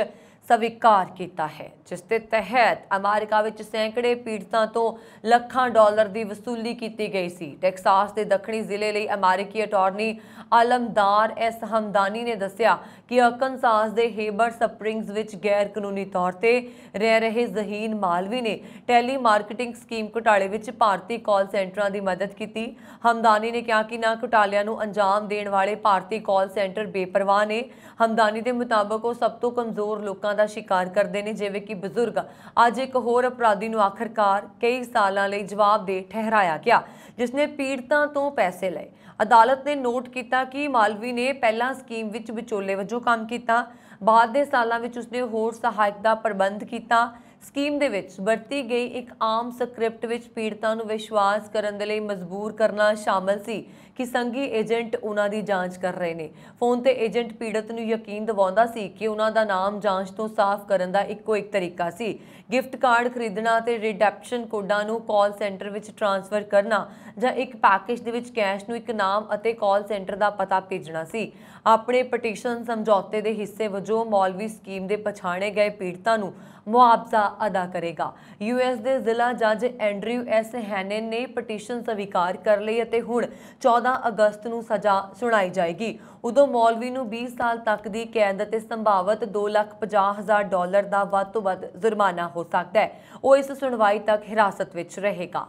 ਸਵੀਕਾਰ ਕੀਤਾ ਹੈ ਜਿਸ ਦੇ ਤਹਿਤ ਅਮਰੀਕਾ ਵਿੱਚ ਸੈਂਕੜੇ ਪੀੜਤਾਂ ਤੋਂ ਲੱਖਾਂ ਡਾਲਰ ਦੀ ਵਸੂਲੀ ਕੀਤੀ ਗਈ ਸੀ ਟੈਕਸਾਸ ਦੇ ਦੱਖਣੀ ਜ਼ਿਲ੍ਹੇ ਲਈ ਅਮਰੀਕੀ ਅਟਾਰਨੀ ਆਲਮਦਾਰ ਐਸ ਹਮਦਾਨੀ ਨੇ ਦੱਸਿਆ ਕਿ ਅਕਨਸਾਸ ਦੇ ਹੇਬਰ ਸਪ੍ਰਿੰਗਸ ਵਿੱਚ ਗੈਰ ਕਾਨੂੰਨੀ ਤੌਰ ਤੇ ਰਹਿ ਰਹੇ ਜ਼ਹੀਨ ਮਾਲਵੀ ਨੇ ਟੈਲੀ ਮਾਰਕੀਟਿੰਗ ਸਕੀਮ ਘੁਟਾਲੇ ਵਿੱਚ ਭਾਰਤੀ ਕਾਲ ਸੈਂਟਰਾਂ ਦੀ ਮਦਦ ਕੀਤੀ ਹਮਦਾਨੀ ਨੇ ਕਿਹਾ ਕਿ ਨਾ ਘੁਟਾਲਿਆਂ ਨੂੰ ਅੰਜਾਮ ਦੇਣ ਵਾਲੇ ਭਾਰਤੀ ਕਾਲ ਸੈਂਟਰ ਬੇਪਰਵਾਹ ਨੇ ਹਮਦਾਨੀ ਦੇ ਮੁਤਾਬਕ ਉਹ ਸਭ ਤੋਂ ਕਮਜ਼ੋਰ ਲੋਕਾਂ ਦਾ ਸ਼ਿਕਾਰ ਕਰਦੇ ਨੇ ਜਿਵੇਂ ਕਿ ਬਜ਼ੁਰਗ ਅੱਜ ਇੱਕ ਹੋਰ ਅਪਰਾਧੀ ਨੂੰ ਆਖਰਕਾਰ ਕਈ ਸਾਲਾਂ ਲਈ ਦੇ ਠਹਿਰਾਇਆ ਗਿਆ ਜਿਸ ਨੇ ਪੀੜਤਾਂ ਤੋਂ ਪੈਸੇ ਲਏ ਅਦਾਲਤ ਨੇ ਨੋਟ ਕੀਤਾ ਕਿ ਮਾਲਵੀ ਨੇ ਪਹਿਲਾਂ ਸਕੀਮ ਵਿੱਚ ਵਿਚੋਲੇ ਵਜੋਂ ਕੰਮ ਕੀਤਾ ਬਾਅਦ ਦੇ ਸਾਲਾਂ ਵਿੱਚ ਉਸਨੇ ਹੋਰ ਸਹਾਇਕ ਦਾ ਪ੍ਰਬੰਧ ਕੀਤਾ ਸਕੀਮ ਦੇ ਵਿੱਚ ਵਰਤੀ ਗਈ ਇੱਕ ਆਮ ਸਕ੍ਰਿਪਟ ਵਿੱਚ ਪੀੜਤਾਂ ਨੂੰ ਵਿਸ਼ਵਾਸ ਕਰਨ ਦੇ ਲਈ ਮਜਬੂਰ ਕਰਨਾ ਸ਼ਾਮਲ ਸੀ ਕਿ ਸੰਗੀ ਏਜੰਟ ਉਹਨਾਂ ਦੀ ਜਾਂਚ ਕਰ ਰਹੇ ਨੇ ਫੋਨ ਤੇ ਏਜੰਟ ਪੀੜਤ ਨੂੰ ਯਕੀਨ ਦਿਵਾਉਂਦਾ ਸੀ ਕਿ ਉਹਨਾਂ ਦਾ ਨਾਮ ਜਾਂਚ ਤੋਂ ਸਾਫ਼ ਕਰਨ ਦਾ ਇੱਕੋ ਇੱਕ ਤਰੀਕਾ ਸੀ ਗਿਫਟ ਕਾਰਡ ਖਰੀਦਣਾ ਤੇ ਰਿਡੈਪਸ਼ਨ ਕੋਡਾਂ ਨੂੰ ਕਾਲ ਸੈਂਟਰ ਵਿੱਚ ਟ੍ਰਾਂਸਫਰ ਕਰਨਾ ਜਾਂ ਇੱਕ ਪੈਕੇਜ ਦੇ ਵਿੱਚ ਕੈਸ਼ ਨੂੰ ਇੱਕ ਨਾਮ ਅਤੇ ਕਾਲ ਸੈਂਟਰ ਦਾ ਪਤਾ ਭੇਜਣਾ ਸੀ ਆਪਣੇ ਪਟੀਸ਼ਨ ਸਮਝੌਤੇ ਦੇ ਹਿੱਸੇ ਵਜੋਂ ਮੌਲਵੀ ਸਕੀਮ ਦੇ ਪਛਾਣੇ ਗਏ ਪੀੜਤਾਂ ਨੂੰ ਮੁਆਵਜ਼ਾ ਅਦਾ ਕਰੇਗਾ ਯੂਐਸ ਦੇ ਜ਼ਿਲ੍ਹਾ ਜੱਜ ਐਂਡਰਿਊ ਐਸ ਹੈਨਨ ਨੇ ਪਟੀਸ਼ਨ ਸਵੀਕਾਰ ਕਰ ਲਈ ਅਤੇ ਹੁਣ 14 ਅਗਸਤ ਨੂੰ ਸਜ਼ਾ ਸੁਣਾਈ ਜਾਏਗੀ ਉਦੋਂ ਮੌਲਵੀ ਨੂੰ 20 ਸਾਲ ਤੱਕ ਦੀ ਕੈਦ ਅਤੇ ਸੰਭਾਵਤ 2,50,000 ਡਾਲਰ ਦਾ ਵੱਧ ਤੋਂ ਵੱਧ ਜੁਰਮਾਨਾ ਹੋ ਹੋ ਸਕਦਾ ਹੈ ਉਹ ਇਸ ਸੁਣਵਾਈ ਤੱਕ ਹਿਰਾਸਤ ਵਿੱਚ ਰਹੇਗਾ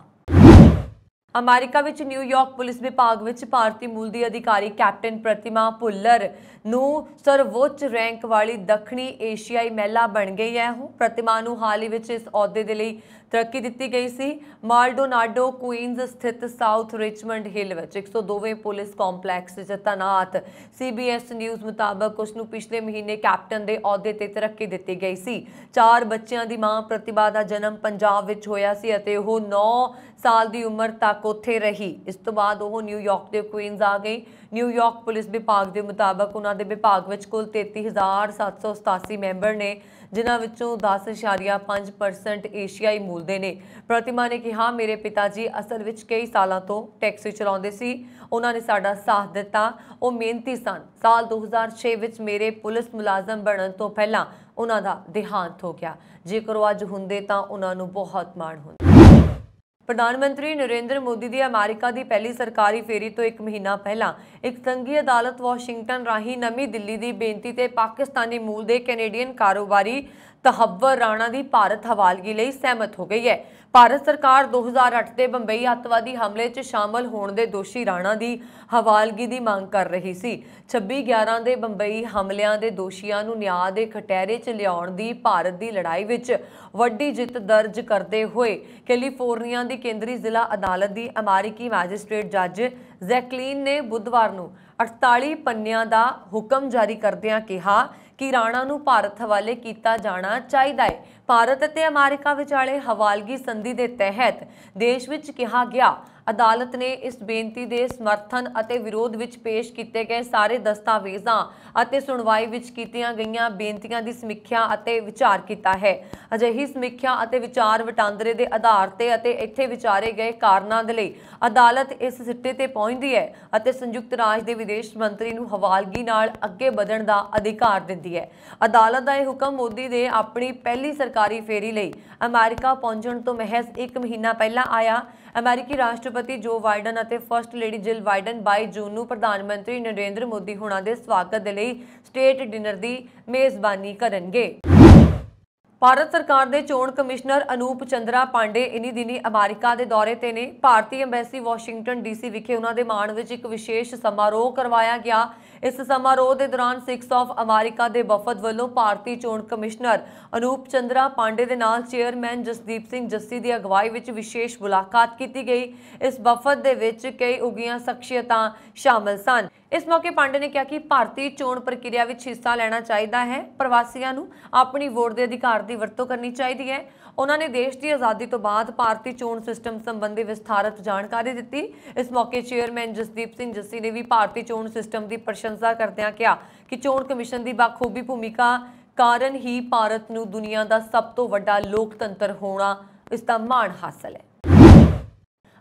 ਅਮਰੀਕਾ ਵਿੱਚ ਨਿਊਯਾਰਕ ਪੁਲਿਸ ਵਿਭਾਗ ਵਿੱਚ ਭਾਰਤੀ ਮੂਲ ਦੀ ਅਧਿਕਾਰੀ ਕੈਪਟਨ ਪ੍ਰਤਿਮਾ ਪੁੱਲਰ ਨੂੰ ਸਰਵੋੱਚ ਰੈਂਕ ਵਾਲੀ ਦੱਖਣੀ ਏਸ਼ੀਆਈ ਮਹਿਲਾ ਬਣ ਗਈ ਹੈ ਉਹ ਪ੍ਰਤਿਮਾ ਨੂੰ ਹਾਲ ਹੀ ਵਿੱਚ ਇਸ ਅਹੁਦੇ ਦੇ ਲਈ ਤਰੱਕੀ ਦਿੱਤੀ ਗਈ ਸੀ ਮਾਲਡੋਨਾਡੋ ਕੁਇਨਸ ਸਥਿਤ ਸਾਊਥ ਰਿਚਮੰਡ ਹਿੱਲ ਵਿੱਚ 102ਵੇਂ ਪੁਲਿਸ ਕੰਪਲੈਕਸ ਵਿੱਚ ਤਨਾਤ ਸੀਬੀਐਸ ਨਿਊਜ਼ ਮੁਤਾਬਕ ਉਸ ਨੂੰ ਪਿਛਲੇ ਮਹੀਨੇ ਕੈਪਟਨ ਦੇ ਅਹੁਦੇ ਤੇ ਤਰੱਕੀ ਦਿੱਤੀ ਗਈ ਸੀ ਚਾਰ ਬੱਚਿਆਂ ਦੀ ਮਾਂ ਪ੍ਰਤਿਭਾ ਦਾ ਜਨਮ ਪੰਜਾਬ ਵਿੱਚ ਹੋਇਆ ਸੀ ਅਤੇ ਉਹ 9 ਸਾਲ ਦੀ ਉਮਰ ਤੱਕ ਉੱਥੇ ਰਹੀ ਇਸ ਤੋਂ ਬਾਅਦ ਉਹ ਨਿਊਯਾਰਕ ਦੇ ਕੁਇਨਸ ਆ ਗਈ ਨਿਊਯਾਰਕ ਪੁਲਿਸ ਵਿਭਾਗ ਦੇ ਮੁਤਾਬਕ ਉਹਨਾਂ ਦੇ ਵਿਭਾਗ ਵਿੱਚ ਕੁੱਲ 33787 ਮੈਂਬਰ ਨੇ ਜਿਨ੍ਹਾਂ ਵਿੱਚੋਂ 10.5% ਏਸ਼ੀਆਈ ਮੂਲ ਦੇ ਨੇ ਪ੍ਰਤਿਮਾ ਨੇ ਕਿਹਾ ਮੇਰੇ ਪਿਤਾ ਜੀ ਅਸਲ ਵਿੱਚ ਕਈ ਸਾਲਾਂ ਤੋਂ ਟੈਕਸੀ ਚਲਾਉਂਦੇ ਸੀ ਉਹਨਾਂ ਨੇ ਸਾਡਾ ਸਾਥ ਦਿੱਤਾ ਉਹ ਮਿਹਨਤੀ ਸਨ ਸਾਲ 2006 ਵਿੱਚ ਮੇਰੇ ਪੁਲਿਸ ਮੁਲਾਜ਼ਮ ਬਣਨ ਤੋਂ ਪਹਿਲਾਂ ਉਹਨਾਂ ਦਾ ਦਿਹਾਂਤ ਹੋ ਗਿਆ ਜੇਕਰ ਉਹ ਅੱਜ ਹੁੰਦੇ ਤਾਂ ਉਹਨਾਂ ਨੂੰ ਬਹੁਤ ਮਾਣ ਹੁੰਦਾ ਪ੍ਰਧਾਨ ਮੰਤਰੀ ਨਰਿੰਦਰ ਮੋਦੀ ਦੀ ਅਮਰੀਕਾ ਦੀ ਪਹਿਲੀ ਸਰਕਾਰੀ ਫੇਰੀ ਤੋਂ 1 ਮਹੀਨਾ ਪਹਿਲਾਂ ਇੱਕ ਸੰਘੀ ਅਦਾਲਤ ਵਾਸ਼ਿੰਗਟਨ ਰਾਹੀਂ ਨਵੀਂ ਦਿੱਲੀ ਦੀ ਬੇਨਤੀ ਤੇ ਪਾਕਿਸਤਾਨੀ ਮੂਲ ਦੇ ਕੈਨੇਡੀਅਨ ਕਾਰੋਬਾਰੀ ਤਹਵਰ ਰਾਣਾ ਦੀ ਭਾਰਤ ਹਵਾਲਗੀ ਲਈ ਸਹਿਮਤ ਹੋ ਗਈ ਹੈ ਭਾਰਤ ਸਰਕਾਰ 2008 ਦੇ ਬੰਬਈ ਅੱਤਵਾਦੀ ਹਮਲੇ 'ਚ ਸ਼ਾਮਲ ਹੋਣ ਦੇ ਦੋਸ਼ੀ ਰਾਣਾ ਦੀ ਹਵਾਲਗੀ ਦੀ ਮੰਗ ਕਰ ਰਹੀ ਸੀ 26/11 ਦੇ ਬੰਬਈ ਹਮਲਿਆਂ ਦੇ ਦੋਸ਼ੀਆਂ ਨੂੰ ਨਿਆਂ ਦੇ ਖਟਹਿਰੇ 'ਚ ਲਿਆਉਣ ਦੀ ਭਾਰਤ ਦੀ ਲੜਾਈ ਵਿੱਚ ਵੱਡੀ ਜਿੱਤ ਦਰਜ ਕਰਦੇ ਹੋਏ ਕੈਲੀਫੋਰਨੀਆ ਦੀ ਕੇਂਦਰੀ ਜ਼ਿਲ੍ਹਾ ਅਦਾਲਤ ਦੀ ਅਮਰੀਕੀ ਮੈਜਿਸਟ੍ਰੇਟ ਜੱਜ ਜ਼ੈਕਲੀਨ ਨੇ ਬੁੱਧਵਾਰ ਨੂੰ 48 ਪੰਨਿਆਂ ਦਾ ਹੁਕਮ ਜਾਰੀ ਕਰਦਿਆਂ ਕਿਹਾ ਕਿ ਰਾਣਾ ਨੂੰ ਭਾਰਤ ਹਵਾਲੇ ਕੀਤਾ ਜਾਣਾ ਚਾਹੀਦਾ ਹੈ ਭਾਰਤ ਅਤੇ ਅਮਰੀਕਾ ਵਿਚਾਲੇ ਹਵਾਲਗੀ ਸੰਧੀ ਦੇ ਤਹਿਤ ਦੇਸ਼ ਵਿੱਚ ਕਿਹਾ ਗਿਆ ਅਦਾਲਤ ਨੇ ਇਸ ਬੇਨਤੀ ਦੇ ਸਮਰਥਨ ਅਤੇ ਵਿਰੋਧ ਵਿੱਚ ਪੇਸ਼ ਕੀਤੇ ਗਏ ਸਾਰੇ ਦਸਤਾਵੇਜ਼ਾਂ ਅਤੇ ਸੁਣਵਾਈ ਵਿੱਚ ਕੀਤੀਆਂ ਗਈਆਂ ਬੇਨਤੀਆਂ ਦੀ ਸਮੀਖਿਆ ਅਤੇ ਵਿਚਾਰ ਕੀਤਾ ਹੈ ਅਜਿਹੀ ਸਮੀਖਿਆ ਅਤੇ ਵਿਚਾਰ ਵਟਾਂਦਰੇ ਦੇ ਆਧਾਰ ਤੇ ਅਤੇ ਇੱਥੇ ਵਿਚਾਰੇ ਗਏ ਕਾਰਨਾਂ ਦੇ ਲਈ ਅਦਾਲਤ ਇਸ ਸਿੱਟੇ ਤੇ ਪਹੁੰਚਦੀ ਹੈ ਅਤੇ ਸੰਯੁਕਤ ਰਾਜ ਦੇ ਵਿਦੇਸ਼ ਮੰਤਰੀ ਨੂੰ ਹਵਾਲਗੀ ਨਾਲ ਅੱਗੇ ਵਧਣ ਦਾ ਅਧਿਕਾਰ ਦਿੰਦੀ ਹੈ ਅਦਾਲਤ ਦਾ ਇਹ ਹੁਕਮ ਮੋਦੀ ਦੇ ਆਪਣੀ ਪਹਿਲੀ ਸਰਕਾਰੀ ਫੇਰੀ ਲਈ ਅਮਰੀਕਾ ਪਹੁੰਚਣ ਤੋਂ ਮਹਿਜ਼ 1 ਮਹੀਨਾ ਪਹਿਲਾਂ ਆਇਆ ਅਮਰੀਕੀ ਰਾਸ਼ਟਰਪਤੀ ਜੋ ਵਾਈਡਨ ਅਤੇ ਫਰਸਟ ਲੇਡੀ ਜਿਲ ਵਾਈਡਨ 22 ਜੂਨ ਨੂੰ ਪ੍ਰਧਾਨ ਮੰਤਰੀ ਨਰਿੰਦਰ ਮੋਦੀ ਹੁਣਾਂ ਦੇ ਸਵਾਗਤ ਦੇ ਲਈ ਸਟੇਟ ਡਿਨਰ ਦੀ ਮੇਜ਼ਬਾਨੀ ਕਰਨਗੇ ਭਾਰਤ ਸਰਕਾਰ ਦੇ ਚੋਣ ਕਮਿਸ਼ਨਰ ਅਨੂਪ ਚੰਦਰਾ ਪਾਂਡੇ ਇਨੀ ਦਿਨੀ ਅਮਰੀਕਾ ਦੇ ਦੌਰੇ ਤੇ ਨੇ ਭਾਰਤੀ ਐਮਬੈਸੀ ਵਾਸ਼ਿੰਗਟਨ ਡੀਸੀ ਵਿਖੇ ਉਹਨਾਂ ਦੇ ਮਾਣ ਵਿੱਚ ਇੱਕ ਵਿਸ਼ੇਸ਼ ਸਮਾਰੋਹ ਕਰਵਾਇਆ ਗਿਆ ਇਸ ਸਮਾਰੋਹ ਦੇ ਦੌਰਾਨ ਸਿਕਸ ਆਫ ਅਮਰੀਕਾ ਦੇ ਵਫਦ ਵੱਲੋਂ ਭਾਰਤੀ ਚੋਣ ਕਮਿਸ਼ਨਰ ਅਨੂਪ ਚੰਦਰਾ ਪਾਂਡੇ ਦੇ ਨਾਲ ਚੇਅਰਮੈਨ ਜਸਦੀਪ ਸਿੰਘ ਜੱਸੀ ਦੀ ਅਗਵਾਈ ਵਿੱਚ ਵਿਸ਼ੇਸ਼ ਮੁਲਾਕਾਤ ਕੀਤੀ ਗਈ ਇਸ ਵਫਦ ਦੇ ਵਿੱਚ ਕਈ ਉਗੀਆਂ ਸ਼ਖਸੀਅਤਾਂ ਸ਼ਾਮਲ ਸਨ ਇਸ ਮੌਕੇ ਪਾਂਡੇ ਨੇ ਕਿਹਾ ਕਿ ਭਾਰਤੀ ਚੋਣ ਪ੍ਰਕਿਰਿਆ ਵਿੱਚ ਹਿੱਸਾ ਲੈਣਾ ਚਾਹੀਦਾ ਹੈ ਪ੍ਰਵਾਸੀਆਂ ਨੂੰ ਆਪਣੀ ਵੋਟ ਦੇ ਅਧਿਕਾਰ ਦੀ ਵਰਤੋਂ ਕਰਨੀ ਚਾਹੀਦੀ ਹੈ ਉਹਨਾਂ ਨੇ ਦੇਸ਼ ਦੀ ਆਜ਼ਾਦੀ ਤੋਂ ਬਾਅਦ ਭਾਰਤੀ ਚੋਣ ਸਿਸਟਮ ਸੰਬੰਧੀ ਵਿਸਥਾਰਤ ਜਾਣਕਾਰੀ ਦਿੱਤੀ ਇਸ ਮੌਕੇ ਚੇਅਰਮੈਨ ਜਸਦੀਪ ਸਿੰਘ ਜੱਸੀ ਨੇ ਵੀ ਭਾਰਤੀ ਚੋਣ ਸਿਸਟਮ ਦੀ ਪ੍ਰਸ਼ੰਸਾ ਪ੍ਰਸ਼ੰਸਾ ਕਰਦਿਆਂ ਕਿਹਾ ਕਿ ਚੋਣ ਕਮਿਸ਼ਨ ਦੀ ਬਾਖੂਬੀ ਭੂਮਿਕਾ ਕਾਰਨ ਹੀ ਭਾਰਤ ਨੂੰ ਦੁਨੀਆ ਦਾ ਸਭ ਤੋਂ ਵੱਡਾ ਲੋਕਤੰਤਰ ਹੋਣਾ ਇਸ ਦਾ ਮਾਣ ਹਾਸਲ ਹੈ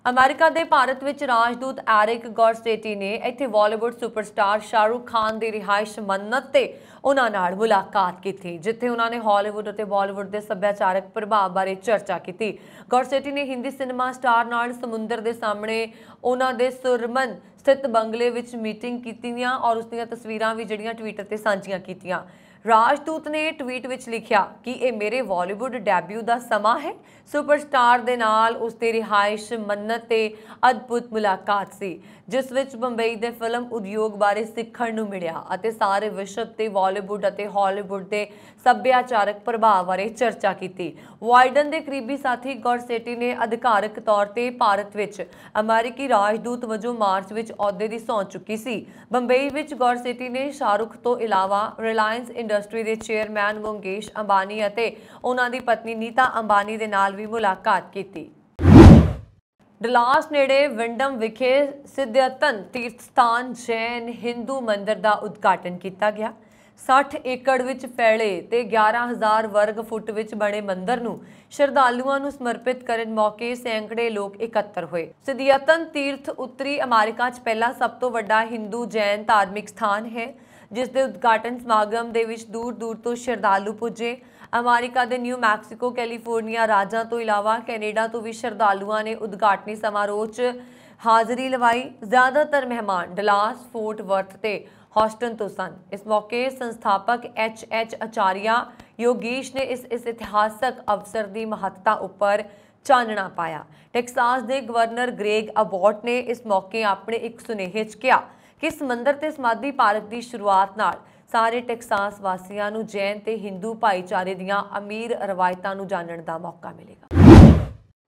ਅਮਰੀਕਾ ਦੇ ਭਾਰਤ ਵਿੱਚ ਰਾਜਦੂਤ ਐਰਿਕ ਗੌਰਸੇਟੀ ਨੇ ਇੱਥੇ ਬਾਲੀਵੁੱਡ ਸੁਪਰਸਟਾਰ ਸ਼ਾਹਰੁਖ ਖਾਨ ਦੀ ਰਿਹਾਇਸ਼ ਮੰਨਤ ਤੇ ਉਹਨਾਂ ਨਾਲ ਮੁਲਾਕਾਤ ਕੀਤੀ ਜਿੱਥੇ ਉਹਨਾਂ ਨੇ ਹਾਲੀਵੁੱਡ ਅਤੇ ਬਾਲੀਵੁੱਡ ਦੇ ਸੱਭਿਆਚਾਰਕ ਪ੍ਰਭਾਵ ਬਾਰੇ ਚਰਚਾ ਕੀਤੀ ਗੌਰਸੇਟੀ ਨੇ ਹਿੰਦੀ ਸਿਨੇਮਾ ਸਟਾਰ ਨਾਲ ਸਮੁੰਦਰ ਦੇ ਸਾਹਮਣੇ ਉਹਨਾਂ ਦੇ ਸੁਰਮਨ ਸਥਿਤ ਬੰਗਲੇ ਵਿੱਚ ਮੀਟਿੰਗ ਕੀਤੀ ਔਰ ਉਸ ਦੀਆਂ ਤਸਵੀਰਾਂ ਵੀ ਜਿਹੜੀਆਂ ਟਵਿੱਟਰ ਤੇ ਸਾਂਝੀਆਂ ਕੀਤੀਆਂ ਰਾਜਦੂਤ ਨੇ ਟਵੀਟ ਵਿੱਚ ਲਿਖਿਆ ਕਿ ਇਹ ਮੇਰੇ ਬਾਲੀਵੁੱਡ ਡੈਬਿਊ ਦਾ ਸਮਾਂ ਹੈ ਸੁਪਰਸਟਾਰ ਦੇ ਨਾਲ ਉਸ ਦੀ ਰਿਹਾਇਸ਼ ਮੰਨਤ ਤੇ ਅਦਭੁਤ ਮੁਲਾਕਾਤ ਸੀ ਜਿਸ ਵਿੱਚ ਬੰਬਈ ਦੇ ਫਿਲਮ ਉਦਯੋਗ ਬਾਰੇ ਸਿੱਖਣ ਨੂੰ ਮਿਲਿਆ ਅਤੇ ਸਾਰੇ ਵਿਸ਼ਵ ਤੇ ਬਾਲੀਵੁੱਡ ਅਤੇ ਹਾਲੀਵੁੱਡ ਦੇ ਸੱਭਿਆਚਾਰਕ ਪ੍ਰਭਾਵ ਬਾਰੇ ਚਰਚਾ ਕੀਤੀ ਵਾਈਡਨ ਦੇ ਕਰੀਬੀ ਸਾਥੀ ਗੌਰਸੇਟੀ ਨੇ ਅਧਿਕਾਰਕ ਤੌਰ ਤੇ ਭਾਰਤ ਵਿੱਚ ਅਮਰੀਕੀ ਰਾਜਦੂਤ ਵਜੋਂ ਮਾਰਚ ਵਿੱਚ ਅਹੁਦੇ ਦੀ ਸੌਂ ਚੁੱਕੀ ਸੀ ਬੰਬਈ ਵਿੱਚ ਗੌਰਸੇਟੀ ਨੇ ਸ਼ਾਹਰੁਖ ਤੋਂ ਇਲਾਵਾ ਰਿਲਾਇੰਸ ਇੰਡ ਇੰਡਸਟਰੀ ਦੇ ਚੇਅਰਮੈਨ ਮੁਕੇਸ਼ ਅੰਬਾਨੀ ਅਤੇ ਉਹਨਾਂ ਦੀ ਪਤਨੀ ਨੀਤਾ ਅੰਬਾਨੀ ਦੇ ਨਾਲ ਵੀ ਮੁਲਾਕਾਤ ਕੀਤੀ ਡਲਾਸ ਨੇੜੇ ਵਿੰਡਮ ਵਿਖੇ ਸਿੱਧਯਤਨ ਤੀਰਥ ਸਥਾਨ ਜੈਨ ਹਿੰਦੂ ਮੰਦਿਰ ਦਾ ਉਦਘਾਟਨ ਕੀਤਾ ਗਿਆ 60 ਏਕੜ ਵਿੱਚ ਫੈਲੇ ਤੇ 11000 ਵਰਗ ਫੁੱਟ ਵਿੱਚ ਬਣੇ ਮੰਦਿਰ ਨੂੰ ਸ਼ਰਧਾਲੂਆਂ ਨੂੰ ਸਮਰਪਿਤ ਕਰਨ ਮੌਕੇ ਸੈਂਕੜੇ ਲੋਕ ਇਕੱਤਰ ਹੋਏ ਸਿਧਿਆਤਨ ਤੀਰਥ ਉੱਤਰੀ ਅਮਰੀਕਾ 'ਚ ਪਹਿਲਾ ਸਭ ਤੋਂ ਵੱਡਾ ਹਿੰਦੂ ਜੈਨ ਧਾਰਮਿਕ ਸਥਾਨ ਹੈ ਜਿਸ ਦੇ ਉਦਘਾਟਨ ਸਮਾਗਮ ਦੇ ਵਿੱਚ ਦੂਰ ਦੂਰ ਤੋਂ ਸ਼ਰਧਾਲੂ ਪੁੱਜੇ ਅਮਰੀਕਾ ਦੇ ਨਿਊ ਮੈਕਸੀਕੋ ਕੈਲੀਫੋਰਨੀਆ ਰਾਜਾਂ ਤੋਂ ਇਲਾਵਾ ਕੈਨੇਡਾ ਤੋਂ ਵੀ ਸ਼ਰਧਾਲੂਆਂ ਨੇ ਉਦਘਾਟਨੀ ਸਮਾਰੋਹ 'ਚ ਹਾਜ਼ਰੀ ਲਵਾਈ ਜ਼ਿਆਦਾਤਰ ਮਹਿਮਾਨ ਡਲਾਸ ਫੋਰਟ ਵਰਥ ਤੇ ਹੌਸਟਨ ਤੋਂ ਸਨ ਇਸ ਮੌਕੇ ਸੰਸਥਾਪਕ ਐਚ ਐਚ ਅਚਾਰੀਆ ਯੋਗੇਸ਼ ਨੇ ਇਸ ਇਸ ਇਤਿਹਾਸਕ ਅਵਸਰ ਦੀ ਮਹੱਤਤਾ ਉੱਪਰ ਚਾਨਣਾ ਪਾਇਆ ਟੈਕਸਾਸ ਦੇ ਗਵਰਨਰ ਗ੍ਰੇਗ ਅਬੋਟ ਨੇ ਇਸ ਮੌਕੇ ਆਪਣੇ ਇੱਕ ਸੁਨੇਹੇ 'ਚ ਕਿਹਾ ਕਿਸ ਮੰਦਿਰ ਤੇ ਸਮਾਧੀ ਪਾਰਕ ਦੀ ਸ਼ੁਰੂਆਤ ਨਾਲ ਸਾਰੇ ਟੈਕਸਾਸ ਵਾਸੀਆਂ ਨੂੰ ਜੈਨ ਤੇ ਹਿੰਦੂ ਭਾਈਚਾਰੇ ਦੀਆਂ ਅਮੀਰ ਰਵਾਇਤਾਂ ਨੂੰ ਜਾਣਨ ਦਾ ਮੌਕਾ ਮਿਲੇਗਾ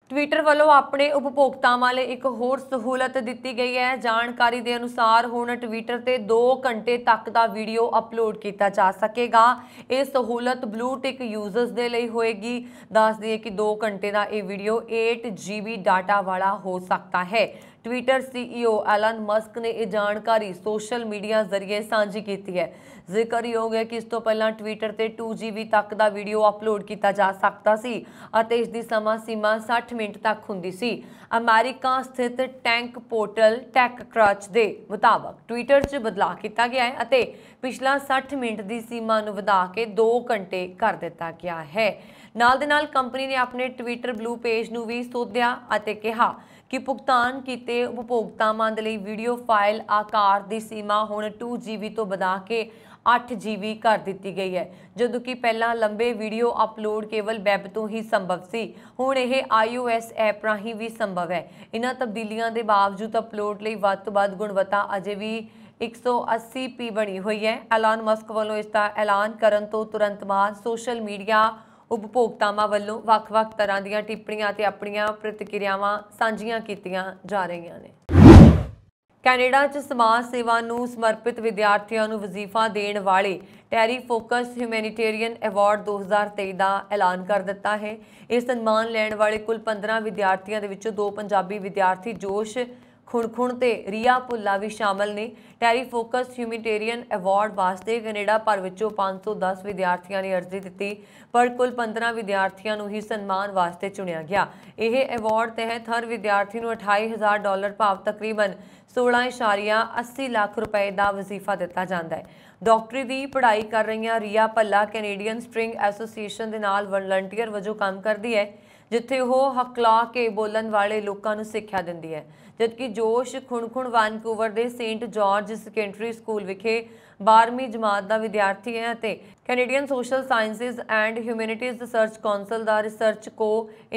ਟਵਿੱਟਰ ਵੱਲੋਂ ਆਪਣੇ ਉਪਭੋਗਤਾਵਾਂ ਲਈ ਇੱਕ ਹੋਰ ਸਹੂਲਤ ਦਿੱਤੀ ਗਈ ਹੈ ਜਾਣਕਾਰੀ ਦੇ ਅਨੁਸਾਰ ਹੁਣ ਟਵਿੱਟਰ ਤੇ 2 ਘੰਟੇ ਤੱਕ ਦਾ ਵੀਡੀਓ ਅਪਲੋਡ ਕੀਤਾ ਜਾ ਸਕੇਗਾ ਇਹ ਸਹੂਲਤ ਬਲੂ ਟਿਕ ਯੂਜ਼ਰਸ ਦੇ ਲਈ ਹੋਏਗੀ ਦੱਸ ਦਈਏ ਕਿ 2 ਘੰਟੇ ਦਾ ਇਹ ਵੀਡੀਓ 8 ਡਾਟਾ ਵਾਲਾ ਹੋ ਸਕਦਾ ਹੈ ਟਵਿੱਟਰ ਸੀਈਓ ਐਲਨ ਮਸਕ ਨੇ ਇਹ ਜਾਣਕਾਰੀ ਸੋਸ਼ਲ ਮੀਡੀਆ ਜ਼ਰੀਏ ਸਾਂਝੀ ਕੀਤੀ ਹੈ ਜ਼ਿਕਰਯੋਗ ਹੈ ਕਿ ਇਸ ਤੋਂ ਪਹਿਲਾਂ ਟਵਿੱਟਰ ਤੇ 2GB ਤੱਕ ਦਾ ਵੀਡੀਓ ਅਪਲੋਡ ਕੀਤਾ ਜਾ ਸਕਦਾ ਸੀ ਅਤੇ ਇਸ ਦੀ ਸਮਾਂ ਸੀਮਾ 60 ਮਿੰਟ ਤੱਕ ਹੁੰਦੀ ਸੀ ਅਮਰੀਕਾ ਸਥਿਤ ਟੈਂਕ ਪੋਰਟਲ ਟੈਕ ਕ੍ਰਾਚ ਦੇ ਮੁਤਾਬਕ ਟਵਿੱਟਰ 'ਚ ਬਦਲਾਅ ਕੀਤਾ ਗਿਆ ਹੈ ਅਤੇ ਪਿਛਲਾ 60 ਮਿੰਟ ਦੀ ਸੀਮਾ ਨੂੰ ਵਧਾ ਕੇ 2 ਘੰਟੇ ਕਰ ਦਿੱਤਾ ਗਿਆ ਹੈ ਨਾਲ ਦੇ ਨਾਲ ਕੰਪਨੀ ਨੇ ਆਪਣੇ ਟਵਿੱਟਰ ਬਲੂ ਪੇਜ ਨੂੰ ਵੀ ਸੋਧਿਆ ਅਤੇ ਕਿਹਾ ਕਿ ਭੁਗਤਾਨ ਕੀਤੇ ਉਪਭੋਗਤਾਵਾਂ ਦੇ ਲਈ ਵੀਡੀਓ ਫਾਈਲ ਆਕਾਰ ਦੀ ਸੀਮਾ ਹੁਣ 2 ਤੋਂ ਵਧਾ ਕੇ 8 ਕਰ ਦਿੱਤੀ ਗਈ ਹੈ ਜਦੋਂ ਕਿ ਪਹਿਲਾਂ ਲੰਬੇ ਵੀਡੀਓ ਅਪਲੋਡ ਕੇਵਲ ਵੈਬ ਤੋਂ ਹੀ ਸੰਭਵ ਸੀ ਹੁਣ ਇਹ iOS ਐਪ ਰਾਹੀਂ ਵੀ ਸੰਭਵ ਹੈ ਇਹਨਾਂ ਤਬਦੀਲੀਆਂ ਦੇ ਬਾਵਜੂਦ ਅਪਲੋਡ ਲਈ ਵੱਧ ਤੋਂ ਵੱਧ ਗੁਣਵੱਤਾ ਅਜੇ ਵੀ 180p ਬਣੀ ਹੋਈ ਹੈ ਐਲਨ ਮਸਕ ਵੱਲੋਂ ਇਸ ਦਾ ਐਲਾਨ ਕਰਨ ਤੋਂ ਤੁਰੰਤ ਬਾਅਦ ਸੋਸ਼ਲ ਮੀਡੀਆ ਉਪਭੋਗਤਾਵਾਂ ਵੱਲੋਂ ਵੱਖ-ਵੱਖ ਤਰ੍ਹਾਂ ਦੀਆਂ ਟਿੱਪਣੀਆਂ ਤੇ ਆਪਣੀਆਂ ਪ੍ਰਤੀਕਿਰਿਆਵਾਂ ਸਾਂਝੀਆਂ ਕੀਤੀਆਂ ਜਾ ਰਹੀਆਂ ਨੇ ਕੈਨੇਡਾ 'ਚ ਸਮਾਜ ਸੇਵਾ ਨੂੰ ਸਮਰਪਿਤ ਵਿਦਿਆਰਥੀਆਂ ਨੂੰ ਵਜ਼ੀਫਾ ਦੇਣ ਵਾਲੇ ਟੈਰੀ ਫੋਕਸ ਹਿਊਮੈਨਿਟੇਰੀਅਨ ਅਵਾਰਡ 2023 ਦਾ ਐਲਾਨ ਕਰ ਦਿੱਤਾ ਹੈ ਇਹ ਸਨਮਾਨ ਲੈਣ ਵਾਲੇ ਕੁੱਲ 15 ਵਿਦਿਆਰਥੀਆਂ ਦੇ ਵਿੱਚੋਂ ਦੋ ਪੰਜਾਬੀ ਵਿਦਿਆਰਥੀ ਜੋਸ਼ ਖੁਣਖੁਣ ਤੇ ਰੀਆ ਪੁੱਲਾ ਵੀ ਸ਼ਾਮਲ ਨੇ ਟੈਰੀ ਫੋਕਸ ਹਿਊਮਿਟੇਰੀਅਨ ਅਵਾਰਡ ਵਾਸਤੇ ਕੈਨੇਡਾ ਭਰ ਵਿੱਚੋਂ 510 ਵਿਦਿਆਰਥੀਆਂ ਨੇ ਅਰਜ਼ੀ ਦਿੱਤੀ ਪਰ ਕੁੱਲ 15 ਵਿਦਿਆਰਥੀਆਂ ਨੂੰ ਹੀ ਸਨਮਾਨ ਵਾਸਤੇ ਚੁਣਿਆ ਗਿਆ ਇਹ ਅਵਾਰਡ ਤਹਿਤ ਹਰ ਵਿਦਿਆਰਥੀ ਨੂੰ 28000 ਡਾਲਰ ਭਾਵ ਤਕਰੀਬਨ 16.80 ਲੱਖ ਰੁਪਏ ਦਾ ਵਜ਼ੀਫਾ ਦਿੱਤਾ ਜਾਂਦਾ ਹੈ ਡਾਕਟਰੀ ਦੀ ਪੜ੍ਹਾਈ ਕਰ ਰਹੀਆਂ ਰੀਆ ਪੱਲਾ ਕੈਨੇਡੀਅਨ ਸਟ੍ਰਿੰਗ ਐਸੋਸੀਏਸ਼ਨ ਦੇ ਨਾਲ ਵਲੰਟੀਅਰ ਵਜੋਂ ਕੰਮ ਕਰਦੀ ਹੈ ਜਿੱਥੇ ਉਹ ਹਕਲਾ ਕੇ ਬੋਲਣ ਵਾਲੇ ਲੋਕਾਂ ਨੂੰ ਸਿੱਖਿਆ ਦਿੰਦੀ ਹੈ ਜਦਕਿ ਜੋਸ਼ ਖੁਣਖੁਣ ਵਾਨਕੂਵਰ ਦੇ ਸੇਂਟ ਜਾਰਜ ਸੈਕੰਡਰੀ ਸਕੂਲ ਵਿਖੇ 12ਵੀਂ ਜਮਾਤ ਦਾ ਵਿਦਿਆਰਥੀ ਹੈ ਅਤੇ Canadian social sciences and humanities research council ਦਾ ਰਿਸਰਚ ਕੋ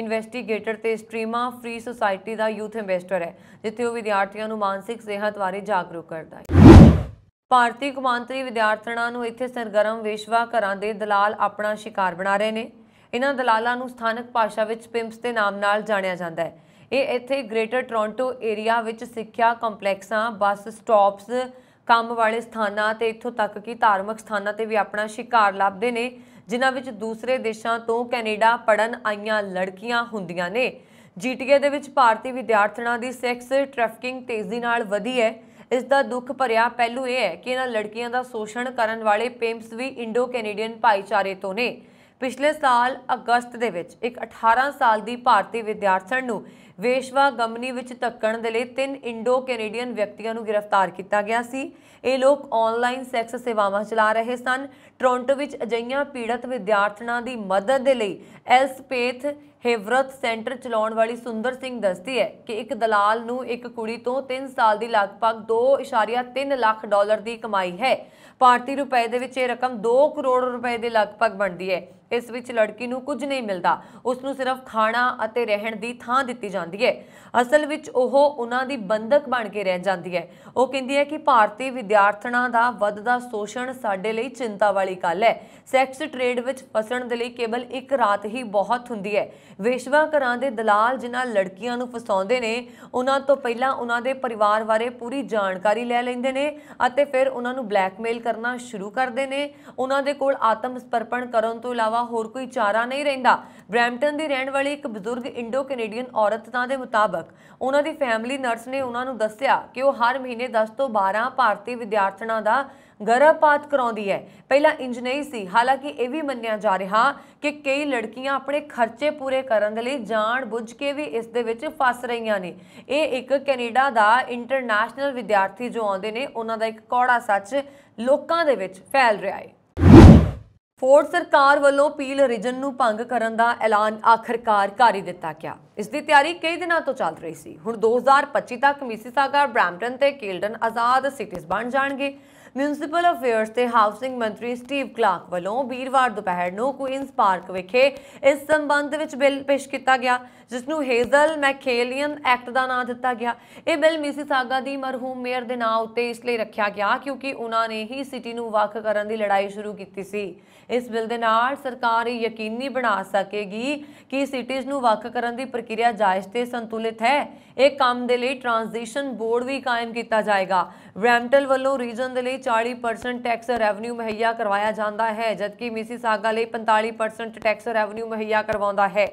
ਇਨਵੈਸਟੀਗੇਟਰ ਤੇ ਸਟ੍ਰੀਮਾ ਫ੍ਰੀ ਸੁਸਾਇਟੀ ਦਾ ਯੂਥ ਐਮਬੈਸਡਰ ਹੈ ਜਿੱਥੇ ਉਹ ਵਿਦਿਆਰਥੀਆਂ ਨੂੰ ਮਾਨਸਿਕ ਸਿਹਤ ਬਾਰੇ ਜਾਗਰੂਕ ਕਰਦਾ ਹੈ ਭਾਰਤੀ ਕੁਮਾਂਤਰੀ ਵਿਦਿਆਰਥਣਾਂ ਨੂੰ ਇੱਥੇ ਸਰਗਰਮ ਵੇਸ਼ਵਾ ਘਰਾਂ ਦੇ ਦਲਾਲ ਆਪਣਾ ਸ਼ਿਕਾਰ ਬਣਾ ਰਹੇ ਨੇ ਇਹਨਾਂ ਦਲਾਲਾਂ ਨੂੰ ਸਥਾਨਕ ਭਾਸ਼ਾ ਵਿੱਚ ਪਿੰਪਸ ਦੇ ਨਾਮ ਨਾਲ ਜਾਣਿਆ ਜਾਂਦਾ ਹੈ ਇਹ ਇੱਥੇ ਗ੍ਰੇਟਰ ਟੋਰਾਂਟੋ ਏਰੀਆ ਵਿੱਚ ਸਿੱਖਿਆ ਕੰਪਲੈਕਸਾਂ ਬੱਸ ਸਟਾਪਸ ਕੰਮ ਵਾਲੇ ਸਥਾਨਾਂ ਤੇ ਇੱਥੋਂ ਤੱਕ ਕਿ ਧਾਰਮਿਕ ਸਥਾਨਾਂ ਤੇ ਵੀ ਆਪਣਾ ਸ਼ਿਕਾਰ ਲੱਭਦੇ ਨੇ ਜਿਨ੍ਹਾਂ ਵਿੱਚ ਦੂਸਰੇ ਦੇਸ਼ਾਂ ਤੋਂ ਕੈਨੇਡਾ ਪੜਨ ਆਈਆਂ ਲੜਕੀਆਂ ਹੁੰਦੀਆਂ ਨੇ ਜੀਟੀਏ ਦੇ ਵਿੱਚ ਭਾਰਤੀ ਵਿਦਿਆਰਥਣਾਂ ਦੀ ਸੈਕਸ ਟ੍ਰੈਫਿਕਿੰਗ ਤੇਜ਼ੀ ਨਾਲ ਵਧੀ ਹੈ ਇਸ ਦਾ ਦੁੱਖ ਭਰਿਆ ਪਹਿਲੂ ਇਹ ਹੈ ਕਿ ਇਹਨਾਂ ਲੜਕੀਆਂ ਦਾ ਸ਼ੋਸ਼ਣ ਕਰਨ ਵਾਲੇ ਪੇਮਸ ਵੀ ਇੰਡੋ ਕੈਨੇਡੀਅਨ ਭਾਈਚਾਰੇ ਤੋਂ ਨੇ ਪਿਛਲੇ ਸਾਲ ਅਗਸਤ ਦੇ ਵਿੱਚ ਇੱਕ 18 ਸਾਲ ਦੀ ਭਾਰਤੀ ਵਿਦਿਆਰਥਣ ਨੂੰ ਵੇਸ਼ਵਾ ਗਮਨੀ ਵਿੱਚ ਧੱਕਣ ਦੇ ਲਈ ਤਿੰਨ ਇੰਡੋ ਕੈਨੇਡੀਅਨ ਵਿਅਕਤੀਆਂ ਨੂੰ ਗ੍ਰਿਫਤਾਰ ਕੀਤਾ ਗਿਆ ਸੀ ਇਹ ਲੋਕ ਆਨਲਾਈਨ ਸੈਕਸ ਸੇਵਾਵਾਂ ਚਲਾ ਰਹੇ ਸਨ ਟੋਰਾਂਟੋ ਵਿੱਚ ਅਜਈਆਂ ਪੀੜਤ ਵਿਦਿਆਰਥਣਾਂ ਦੀ ਮਦਦ ਦੇ ਲਈ ਐਲਸਪੇਥ ਹੇਵਰਤ ਸੈਂਟਰ ਚਲਾਉਣ ਵਾਲੀ ਸੁੰਦਰ ਸਿੰਘ ਦੱਸਦੀ ਹੈ ਕਿ ਇੱਕ ਦਲਾਲ ਨੂੰ ਇੱਕ ਕੁੜੀ ਤੋਂ 3 ਸਾਲ ਦੀ ਲਗਭਗ 2.3 ਲੱਖ ਡਾਲਰ ਦੀ ਕਮਾਈ ਹੈ ਭਾਰਤੀ ਰੁਪਏ ਦੇ ਵਿੱਚ ਇਹ ਰਕਮ 2 ਕਰੋੜ ਰੁਪਏ ਦੇ ਲਗਭਗ ਬਣਦੀ ਹੈ ਇਸ ਵਿੱਚ ਲੜਕੀ ਨੂੰ ਕੁਝ ਨਹੀਂ ਮਿਲਦਾ ਉਸ ਨੂੰ ਸਿਰਫ ਖਾਣਾ ਅਤੇ ਰਹਿਣ ਦੀ ਥਾਂ ਦਿੱਤੀ ਜਾਂਦੀ ਹੈ ਅਸਲ ਵਿੱਚ ਉਹ ਉਹਨਾਂ ਦੀ ਬੰਦਕ ਬਣ ਕੇ ਰਹਿ ਜਾਂਦੀ ਹੈ ਉਹ ਕਹਿੰਦੀ ਹੈ ਕਿ ਭਾਰਤੀ ਵਿਦਿਆਰਥਣਾਂ ਦਾ ਵੱਧਦਾ ਸ਼ੋਸ਼ਣ ਸਾਡੇ ਲਈ ਚਿੰਤਾ ਵਾਲੀ ਗੱਲ ਹੈ ਸੈਕਸ ਟ੍ਰੇਡ ਵਿੱਚ ਫਸਣ ਦੇ ਲਈ ਕੇਵਲ ਇੱਕ ਰਾਤ ਹੀ ਬਹੁਤ ਹੁੰਦੀ ਹੈ ਵੇਸ਼ਵਾ ਘਰਾਂ ਦੇ ਦਲਾਲ ਜਿਨ੍ਹਾਂ ਲੜਕੀਆਂ ਨੂੰ ਫਸਾਉਂਦੇ ਨੇ ਉਹਨਾਂ ਤੋਂ ਪਹਿਲਾਂ ਉਹਨਾਂ ਦੇ ਪਰਿਵਾਰ ਬਾਰੇ ਪੂਰੀ ਜਾਣਕਾਰੀ ਲੈ ਲੈਂਦੇ ਨੇ ਅਤੇ ਫਿਰ ਉਹਨਾਂ ਨੂੰ ਬਲੈਕਮੇਲ ਕਰਨਾ ਸ਼ੁਰੂ ਕਰਦੇ ਨੇ ਉਹਨਾਂ ਦੇ ਕੋਲ ਆਤਮ ਸਪਰਪਣ ਕਰਨ ਤੋਂ ਇਲਾਵਾ ਇਲਾਵਾ ਹੋਰ ਕੋਈ ਚਾਰਾ ਨਹੀਂ ਰਹਿੰਦਾ ਬ੍ਰੈਂਪਟਨ ਦੀ ਰਹਿਣ ਵਾਲੀ ਇੱਕ ਬਜ਼ੁਰਗ ਇੰਡੋ ਕੈਨੇਡੀਅਨ ਔਰਤ ਤਾਂ ਦੇ ਮੁਤਾਬਕ ਉਹਨਾਂ ਦੀ ਫੈਮਿਲੀ ਨਰਸ ਨੇ ਉਹਨਾਂ ਨੂੰ ਦੱਸਿਆ ਕਿ ਉਹ ਹਰ ਮਹੀਨੇ 10 ਤੋਂ 12 ਭਾਰਤੀ ਵਿਦਿਆਰਥਣਾਂ ਦਾ ਗਰਭਪਾਤ ਕਰਾਉਂਦੀ ਹੈ ਪਹਿਲਾਂ ਇੰਜ ਨਹੀਂ ਸੀ ਹਾਲਾਂਕਿ ਇਹ ਵੀ ਮੰਨਿਆ ਜਾ ਰਿਹਾ ਕਿ ਕਈ ਲੜਕੀਆਂ ਆਪਣੇ ਖਰਚੇ ਪੂਰੇ ਕਰਨ ਦੇ ਲਈ ਜਾਣ ਬੁੱਝ ਕੇ ਵੀ ਇਸ ਦੇ ਵਿੱਚ ਫਸ ਰਹੀਆਂ ਨੇ ਇਹ ਇੱਕ ਕੈਨੇਡਾ ਦਾ ਇੰਟਰਨੈਸ਼ਨਲ ਵਿਦਿਆਰਥੀ ਜੋ ਆਉਂਦੇ ਨੇ ਉਹਨਾਂ ਦਾ ਇੱਕ ਕੌੜਾ ਸੱਚ ਲੋਕਾਂ ਦੇ ਵਿੱਚ ਫੈਲ ਰਿਹਾ ਹੈ ਫੋਰਡ ਸਰਕਾਰ ਵੱਲੋਂ ਪੀਲ ਰੀਜਨ ਨੂੰ ਭੰਗ ਕਰਨ ਦਾ ਐਲਾਨ ਆਖਰਕਾਰ ਕਰ ਹੀ ਦਿੱਤਾ ਗਿਆ ਇਸ ਦੀ ਤਿਆਰੀ ਕਈ ਦਿਨਾਂ ਤੋਂ ਚੱਲ ਰਹੀ ਸੀ ਹੁਣ 2025 ਤੱਕ ਮਿਸਿਸਾਗਰ ਬ੍ਰੈਂਪਟਨ ਤੇ ਕੇਲਡਨ ਆਜ਼ਾਦ ਸਿਟੀਜ਼ ਬਣ ਜਾਣਗੇ ਮਿਊਨਿਸਪਲ ਅਫੇਅਰਸ ਤੇ ਹਾਊਸਿੰਗ ਮੰਤਰੀ ਸਟੀਵ ਕਲਾਰਕ ਵੱਲੋਂ ਵੀਰਵਾਰ ਦੁਪਹਿਰ ਨੂੰ ਕੁਇਨਸ ਪਾਰਕ ਵਿਖੇ ਇਸ ਸੰਬੰਧ ਵਿੱਚ ਬਿੱਲ ਪੇਸ਼ ਕੀਤਾ ਗਿਆ ਜਿਸ ਨੂੰ ਹੇਜ਼ਲ ਮੈਕੇਲੀਅਨ ਐਕਟ ਦਾ ਨਾਮ ਦਿੱਤਾ ਗਿਆ ਇਹ ਬਿੱਲ ਆਗਾ ਦੀ ਮਰਹੂਮ ਮੇਅਰ ਦੇ ਨਾਂ ਉੱਤੇ ਇਸ ਲਈ ਰੱਖਿਆ ਗਿਆ ਕਿਉਂਕਿ ਉਹਨਾਂ ਨੇ ਹੀ ਸਿਟੀ ਨੂੰ ਵੱਖ ਕਰਨ ਦੀ ਲੜਾਈ ਸ਼ੁਰੂ ਕੀਤੀ ਸੀ ਇਸ ਬਿੱਲ ਦੇ ਨਾਲ ਸਰਕਾਰ ਇਹ ਯਕੀਨੀ ਬਣਾ ਸਕੇਗੀ ਕਿ ਸਿਟੀਜ਼ ਨੂੰ ਵੱਖ ਕਰਨ ਦੀ ਪ੍ਰਕਿਰਿਆ ਜਾਇਜ਼ ਤੇ ਸੰਤੁਲਿਤ ਹੈ ਇਹ ਕੰਮ ਦੇ ਲਈ ਟ੍ਰਾਂਜੀਸ਼ਨ ਬੋਰਡ ਵੀ ਕਾਇਮ ਕੀਤਾ ਜਾਏਗਾ ਬ੍ਰੈਂਟਲ ਵੱਲੋਂ ਰੀਜਨ ਦੇ ਲਈ 40% ਟੈਕਸ ਰੈਵਨਿਊ ਮੁਹੱਈਆ ਕਰਵਾਇਆ ਜਾਂਦਾ ਹੈ ਜਦਕਿ ਮਿਸੀਸਾਗਾ ਲਈ 45% ਟੈਕਸ ਰੈਵਨਿਊ ਮੁਹੱਈਆ ਕਰਵਾਉਂਦਾ ਹੈ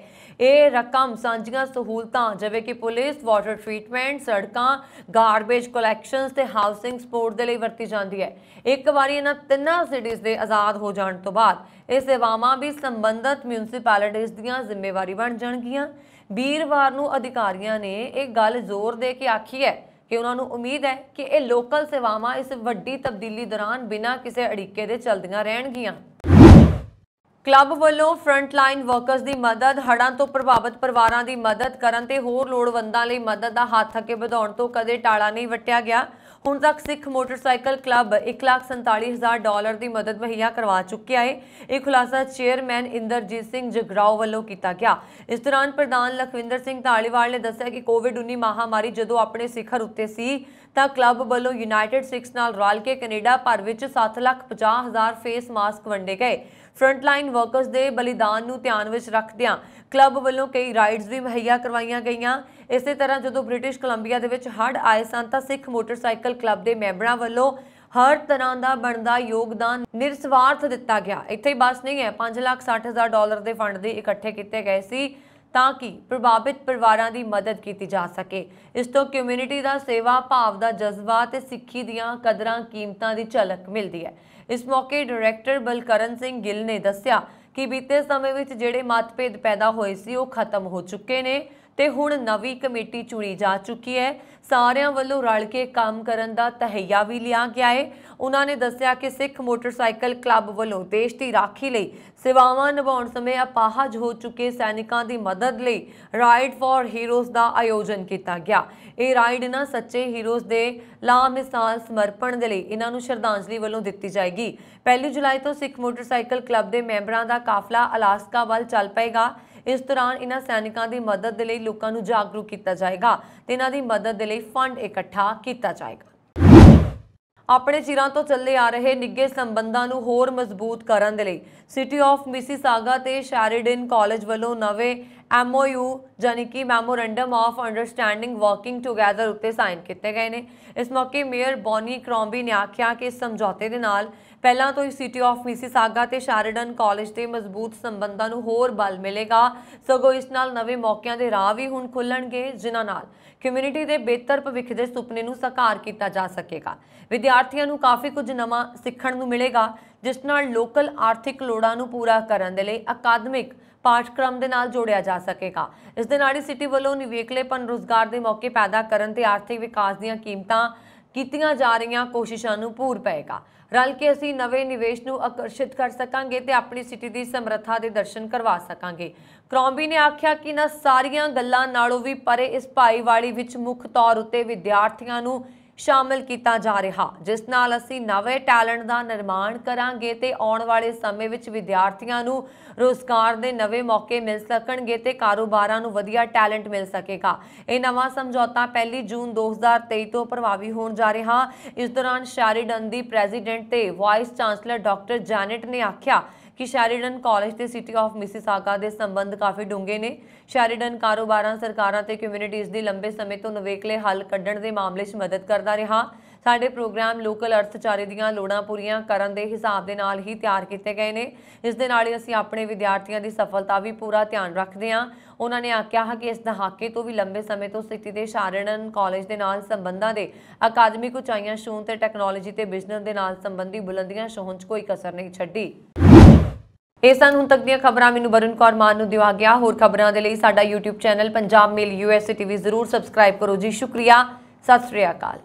ਇਹ ਰਕਮ ਸਾਂਝੀਆਂ ਸਹੂਲਤਾਂ ਜਿਵੇਂ ਕਿ ਪੁਲਿਸ ਵਾਟਰ ਟ੍ਰੀਟਮੈਂਟ ਸੜਕਾਂ ਗਾਰਬੇਜ ਕਲੈਕਸ਼ਨਸ ਤੇ ਹਾਊਸਿੰਗ ਸਪੋਰਟ ਦੇ ਲਈ ਵਰਤੀ ਜਾਂਦੀ ਹੈ ਇੱਕ ਵਾਰੀ ਇਹਨਾਂ ਤਿੰਨਾਂ ਸਿਟੀਜ਼ ਦੇ ਆਜ਼ਾਦ ਹੋ ਜਾਣ ਤੋਂ ਬਾਅਦ ਇਹ ਸੇਵਾਵਾਂ ਵੀ ਸੰਬੰਧਤ ਮਿਊਨਿਸਪੈਲਿਟੀਆਂ ਦੀਆਂ ਜ਼ਿੰਮੇਵਾਰੀ ਬਣ ਜਾਣਗੀਆਂ ਵੀਰਵਾਰ ਨੂੰ ਅਧਿਕਾਰੀਆਂ ਨੇ ਇਹ ਗੱਲ ਜ਼ੋਰ ਦੇ ਕੇ ਆਖੀ ਹੈ ਕਿ ਉਹਨਾਂ ਨੂੰ ਉਮੀਦ ਹੈ ਕਿ ਇਹ ਲੋਕਲ ਸੇਵਾਵਾਂ ਇਸ ਵੱਡੀ ਤਬਦੀਲੀ ਦੌਰਾਨ ਬਿਨਾਂ ਕਿਸੇ ਅੜਿੱਕੇ ਦੇ ਚਲਦੀਆਂ ਰਹਿਣਗੀਆਂ ਕਲੱਬ ਵੱਲੋਂ ਫਰੰਟਲਾਈਨ ਵਰਕਰਸ ਦੀ ਮਦਦ ਹੜਾਂ ਤੋਂ ਪ੍ਰਭਾਵਿਤ ਪਰਿਵਾਰਾਂ ਦੀ ਮਦਦ ਕਰਨ ਤੇ ਹੋਰ ਲੋੜਵੰਦਾਂ ਲਈ ਮਦਦ ਦਾ ਹੱਥ ਅੱਗੇ ਵਧਾਉਣ ਤੋਂ ਕਦੇ ਟਾਲਾ ਨਹੀਂ ਵਟਿਆ ਗਿਆ ਹੁਣ ਤੱਕ ਸਿੱਖ ਮੋਟਰਸਾਈਕਲ ਕਲੱਬ 147000 ਡਾਲਰ ਦੀ ਮਦਦ ਮੁਹੱਈਆ ਕਰਵਾ ਚੁੱਕਿਆ ਹੈ ਇਹ ਖੁਲਾਸਾ ਚੇਅਰਮੈਨ ਇੰਦਰਜੀਤ ਸਿੰਘ ਜਗਰਾਓ ਵੱਲੋਂ ਕੀਤਾ ਗਿਆ ਇਸ ਦੌਰਾਨ ਪ੍ਰਧਾਨ ਲਖਵਿੰਦਰ ਸਿੰਘ ਢਾਲੀਵਾਲ ਨੇ ਦੱਸਿਆ ਕਿ ਕੋਵਿਡ-19 ਮਹਾਮਾਰੀ ਜਦੋਂ ਆਪਣੇ ਸਿਖਰ ਉੱਤੇ ਸੀ ਤਾਂ ਕਲੱਬ ਵੱਲੋਂ ਯੂਨਾਈਟਿਡ ਸਿਕਸ ਨਾਲ ਰਲ ਕੇ ਕੈਨੇਡਾ ਭਰ ਵਿੱਚ 750000 ਫੇਸ ਮਾਸਕ ਵੰਡੇ ਗਏ ਫਰੰਟਲਾਈਨ ਵਰਕਰਸ ਦੇ ਬਲੀਦਾਨ ਨੂੰ ਧਿਆਨ ਵਿੱਚ ਰੱਖਦਿਆਂ ਕਲੱਬ ਵੱਲੋਂ ਕਈ ਰਾਈਡਸ ਵੀ ਮਹੱਈਆ ਕਰਵਾਈਆਂ ਗਈਆਂ ਇਸੇ ਤਰ੍ਹਾਂ ਜਦੋਂ ਬ੍ਰਿਟਿਸ਼ ਕੋਲੰਬੀਆ ਦੇ ਵਿੱਚ ਹੜ ਆਏ ਸਨ ਤਾਂ ਸਿੱਖ ਮੋਟਰਸਾਈਕਲ ਕਲੱਬ ਦੇ ਮੈਂਬਰਾਂ ਵੱਲੋਂ ਹਰ ਤਰ੍ਹਾਂ ਦਾ ਬਣਦਾ ਯੋਗਦਾਨ ਨਿਰਸਵਾਰਥ ਦਿੱਤਾ ਗਿਆ ਇੱਥੇ ਹੀ ਬਸ ਨਹੀਂ ਹੈ 560000 ਡਾਲਰ ਦੇ ਫੰਡ ਦੇ ਇਕੱਠੇ ਕੀਤੇ ਗਏ ਸੀ ਤਾਂ ਕਿ ਪ੍ਰਭਾਵਿਤ ਪਰਿਵਾਰਾਂ ਦੀ ਮਦਦ ਕੀਤੀ ਜਾ ਸਕੇ ਇਸ ਤੋਂ ਕਮਿਊਨਿਟੀ ਦਾ ਸੇਵਾ ਭਾਵ ਦਾ ਜਜ਼ਬਾ ਤੇ ਸਿੱਖੀ ਦੀਆਂ ਕਦਰਾਂ ਕੀਮਤਾਂ ਦੀ ਝਲਕ ਮਿਲਦੀ ਹੈ ਇਸ ਮੌਕੇ ਡਾਇਰੈਕਟਰ ਬਲਕਰਨ ਸਿੰਘ ਗਿੱਲ ਨੇ ਦੱਸਿਆ ਕਿ ਬੀਤੇ ਸਮੇਂ ਵਿੱਚ ਜਿਹੜੇ ਮਤਭੇਦ ਪੈਦਾ ਹੋਏ ਸੀ ਉਹ ਖਤਮ ਹੋ ਚੁੱਕੇ ਨੇ ਤੇ ਹੁਣ ਨਵੀਂ ਕਮੇਟੀ ਚੁਣੀ ਜਾ ਚੁੱਕੀ ਹੈ ਸਾਰਿਆਂ ਵੱਲੋਂ ਰਲ ਕੇ ਕੰਮ ਕਰਨ ਦਾ ਤਹਈਆ ਵੀ ਲਿਆ ਗਿਆ ਹੈ ਉਹਨਾਂ ਨੇ ਦੱਸਿਆ ਕਿ ਸਿੱਖ ਮੋਟਰਸਾਈਕਲ ਕਲੱਬ ਵੱਲੋਂ ਦੇਸ਼ ਦੀ ਰਾਖੀ ਲਈ ਸੇਵਾਵਾਂ ਨਿਭਾਉਣ ਸਮੇਂ ਅਪਾਹਜ ਹੋ ਚੁੱਕੇ ਸੈਨਿਕਾਂ ਦੀ ਮਦਦ ਲਈ ਰਾਈਡ ਫਾਰ ਹੀਰੋਜ਼ ਦਾ ਆਯੋਜਨ ਕੀਤਾ ਗਿਆ ਇਹ ਰਾਈਡ ਨਾ ਸੱਚੇ ਹੀਰੋਜ਼ ਦੇ ਲਾਮਿਸਾਲ ਸਮਰਪਣ ਦੇ ਲਈ ਇਹਨਾਂ ਨੂੰ ਸ਼ਰਧਾਂਜਲੀ ਵੱਲੋਂ ਦਿੱਤੀ ਜਾਏਗੀ 1 ਜੁਲਾਈ ਤੋਂ ਸਿੱਖ ਮੋਟਰਸਾਈਕਲ ਕਲੱਬ ਦੇ ਮੈਂਬਰਾਂ ਦਾ ਕਾਫਲਾ ਅਲਾਸਕਾ ਵੱਲ ਚੱਲ ਪਏਗਾ ਇਸ ਦੌਰਾਨ ਇਹਨਾਂ ਸੈਨਿਕਾਂ ਦੀ ਮਦਦ ਦੇ ਲਈ ਲੋਕਾਂ ਨੂੰ ਜਾਗਰੂਕ ਕੀਤਾ ਜਾਏਗਾ ਤੇ ਇਹਨਾਂ ਦੀ ਮਦਦ ਦੇ ਲਈ ਫੰਡ ਇਕੱਠਾ ਕੀਤਾ ਜਾਏਗਾ ਆਪਣੇ ਚਿਰਾਂ ਤੋਂ ਚੱਲੇ ਆ ਰਹੇ ਨਿੱਗੇ ਸੰਬੰਧਾਂ ਨੂੰ ਹੋਰ ਮਜ਼ਬੂਤ ਕਰਨ ਦੇ ਲਈ ਸਿਟੀ ਆਫ ਮਿਸੀਸਾਗਾ ਤੇ ਸ਼ੈਰੀਡਨ ਕਾਲਜ ਵੱਲੋਂ ਨਵੇਂ ਐਮਓਯੂ ਜਾਨੀ ਕਿ memorandum of understanding working together ਉੱਤੇ ਸਾਈਨ ਕੀਤੇ ਗਏ ਨੇ ਇਸ ਮੌਕੇ ਮੇਅਰ ਬੋਨੀ ਕ੍ਰੋਮਬੀ ਨੇ ਆਖਿਆ ਕਿ ਇਸ ਸਮਝੌਤੇ ਦੇ ਨਾਲ ਪਹਿਲਾਂ ਤੋਂ ਹੀ ਸਿਟੀ ਆਫ ਮਿਸੀਸਾਗਾ ਤੇ ਸ਼ਾਰਡਨ ਕਾਲਜ ਦੇ ਮਜ਼ਬੂਤ ਸੰਬੰਧਾਂ ਨੂੰ ਹੋਰ ਬਲ ਮਿਲੇਗਾ ਸਗੋਂ ਇਸ ਨਾਲ ਨਵੇਂ ਮੌਕਿਆਂ ਦੇ ਰਾਹ ਵੀ ਹੁਣ ਖੁੱਲਣਗੇ ਜਿਨ੍ਹਾਂ ਨਾਲ ਕਮਿਊਨਿਟੀ ਦੇ ਬਿਹਤਰ ਭਵਿੱਖ ਦੇ ਸੁਪਨੇ ਨੂੰ ਸਾਕਾਰ ਕੀਤਾ ਜਾ ਸਕੇਗਾ ਵਿਦਿਆਰਥੀਆਂ ਨੂੰ ਕਾਫੀ ਕੁਝ ਨਵਾਂ ਸਿੱਖਣ ਨੂੰ ਮਿਲੇਗਾ ਜਿਸ ਨਾਲ ਲੋਕਲ ਆਰਥਿਕ ਲੋੜਾਂ ਨੂੰ ਪੂਰਾ ਕਰਨ ਦੇ ਲਈ ਅਕਾਦਮਿਕ ਪਾਠਕ੍ਰਮ ਦੇ ਨਾਲ ਜੋੜਿਆ ਜਾ ਸਕੇਗਾ ਇਸ ਦੇ ਨਾਲ ਹੀ ਸਿਟੀ ਵੱਲੋਂ ਨਿਵੇਕਲੇਪਨ ਰੋਜ਼ਗਾਰ ਦੇ ਮੌਕੇ ਪੈਦਾ ਕਰਨ ਤੇ ਆਰਥਿਕ ਵਿਕਾਸ ਦੀਆਂ ਕੀਮਤਾਂ ਕੀਤੀਆਂ ਜਾ ਰਹੀਆਂ ਕੋਸ਼ਿਸ਼ਾਂ ਨੂੰ ਪੂਰ ਪਏਗਾ ਰਲ ਕੇ ਅਸੀਂ ਨਵੇਂ ਨਿਵੇਸ਼ ਨੂੰ ਆਕਰਸ਼ਿਤ ਕਰ ਸਕਾਂਗੇ ਤੇ ਆਪਣੀ ਸਿਟੀ ਦੀ ਸਮਰੱਥਾ ਦੇ ਦਰਸ਼ਨ ਕਰਵਾ ਸਕਾਂਗੇ ਕ੍ਰੌਂਬੀ ਨੇ ਆਖਿਆ ਕਿ ਨਾ ਸਾਰੀਆਂ ਗੱਲਾਂ ਨਾਲੋਂ ਵੀ ਪਰੇ ਇਸ ਭਾਈਵਾਲੀ ਵਿੱਚ ਮੁੱਖ ਤੌਰ ਉੱਤੇ ਵਿਦਿਆਰਥੀਆਂ ਨੂੰ ਸ਼ਾਮਲ ਕੀਤਾ ਜਾ ਰਿਹਾ ਜਿਸ ਨਾਲ ਅਸੀਂ ਨਵੇਂ ਟੈਲੈਂਟ ਦਾ ਨਿਰਮਾਣ ਕਰਾਂਗੇ ਤੇ ਆਉਣ ਵਾਲੇ ਸਮੇਂ ਵਿੱਚ ਵਿਦਿਆਰਥੀਆਂ ਨੂੰ ਰੋਜ਼ਗਾਰ ਦੇ ਨਵੇਂ ਮੌਕੇ ਮਿਲ ਸਕਣਗੇ ਤੇ ਕਾਰੋਬਾਰਾਂ ਨੂੰ ਵਧੀਆ ਟੈਲੈਂਟ ਮਿਲ ਸਕੇਗਾ ਇਹ ਨਵਾਂ ਸਮਝੌਤਾ ਪਹਿਲੀ ਜੂਨ 2023 ਤੋਂ ਪ੍ਰਭਾਵੀ ਹੋਣ ਜਾ ਰਿਹਾ ਇਸ ਦੌਰਾਨ ਸ਼ੈਰੀਡਨ ਦੀ ਪ੍ਰੈਜ਼ੀਡੈਂਟ ਤੇ ਵਾਈਸ ਚਾਂਸਲਰ ਡਾਕਟਰ ਜੈਨਟ ਨੇ ਆਖਿਆ ਕਿ ਸ਼ੈਰੀਡਨ ਕਾਲਜ ਤੇ ਸਿਟੀ ਆਫ ਮਿਸਿਸਾਗਾ ਦੇ ਸੰਬੰਧ ਕਾਫੀ ਡੂੰਘੇ ਨੇ ਸ਼ੈਰੀਡਨ ਕਾਰੋਬਾਰਾਂ ਸਰਕਾਰਾਂ ਤੇ ਕਮਿਊਨਿਟੀਆਂ ਦੀ ਲੰਬੇ ਸਮੇਂ ਤੋਂ ਨਵੇਕਲੇ ਹੱਲ ਕੱਢਣ ਦੇ ਮਾਮਲੇ 'ਚ ਮਦਦ ਕਰਦਾ ਰਿਹਾ ਸਾਡੇ ਪ੍ਰੋਗਰਾਮ ਲੋਕਲ ਅਰਥਚਾਰੇ ਦੀਆਂ ਲੋੜਾਂ ਪੂਰੀਆਂ ਕਰਨ ਦੇ ਹਿਸਾਬ ਦੇ ਨਾਲ ਹੀ ਤਿਆਰ ਕੀਤੇ ਗਏ ਨੇ ਇਸ ਦੇ ਨਾਲ ਹੀ ਅਸੀਂ ਆਪਣੇ ਵਿਦਿਆਰਥੀਆਂ ਦੀ ਸਫਲਤਾ ਵੀ ਪੂਰਾ ਧਿਆਨ ਰੱਖਦੇ ਹਾਂ ਉਹਨਾਂ ਨੇ ਆਖਿਆ ਕਿ ਇਸ ਦਹਾਕੇ ਤੋਂ ਵੀ ਲੰਬੇ ਸਮੇਂ ਤੋਂ ਸਿੱਤੀ ਦੇ ਸ਼ਾਰਣਨ ਕਾਲਜ ਦੇ ਨਾਲ ਸੰਬੰਧਾਂ ਦੇ ਅਕਾਦਮਿਕ ਉਚਾਈਆਂ ਛੂਹਣ ਤੇ ਟੈਕਨੋਲੋਜੀ ਤੇ ਬਿਜ਼ਨਸ ਦੇ ਨਾਲ ਸੰਬੰਧੀ ਬੁਲੰਦੀਆਂ ਛੂਹਣ 'ਚ ਕੋਈ ਕਸਰ ਨਹੀਂ ਛੱਡੀ ਇਹ ਸਨ ਹੁਣ ਤੱਕ ਦੀਆਂ ਖਬਰਾਂ ਮੈਨੂੰ ਵਰੁਣ ਕੌਰ ਮਾਨ ਨੂੰ ਦਿਵਾ ਗਿਆ ਹੋਰ ਖਬਰਾਂ ਦੇ ਲਈ ਸਾਡਾ YouTube channel Punjab mail USA TV ਜ਼ਰੂਰ ਸਬਸਕ੍ਰਾਈਬ ਕਰੋ ਜੀ ਸ਼ੁਕਰੀਆ ਸਤਿ ਸ੍ਰੀ ਅਕਾਲ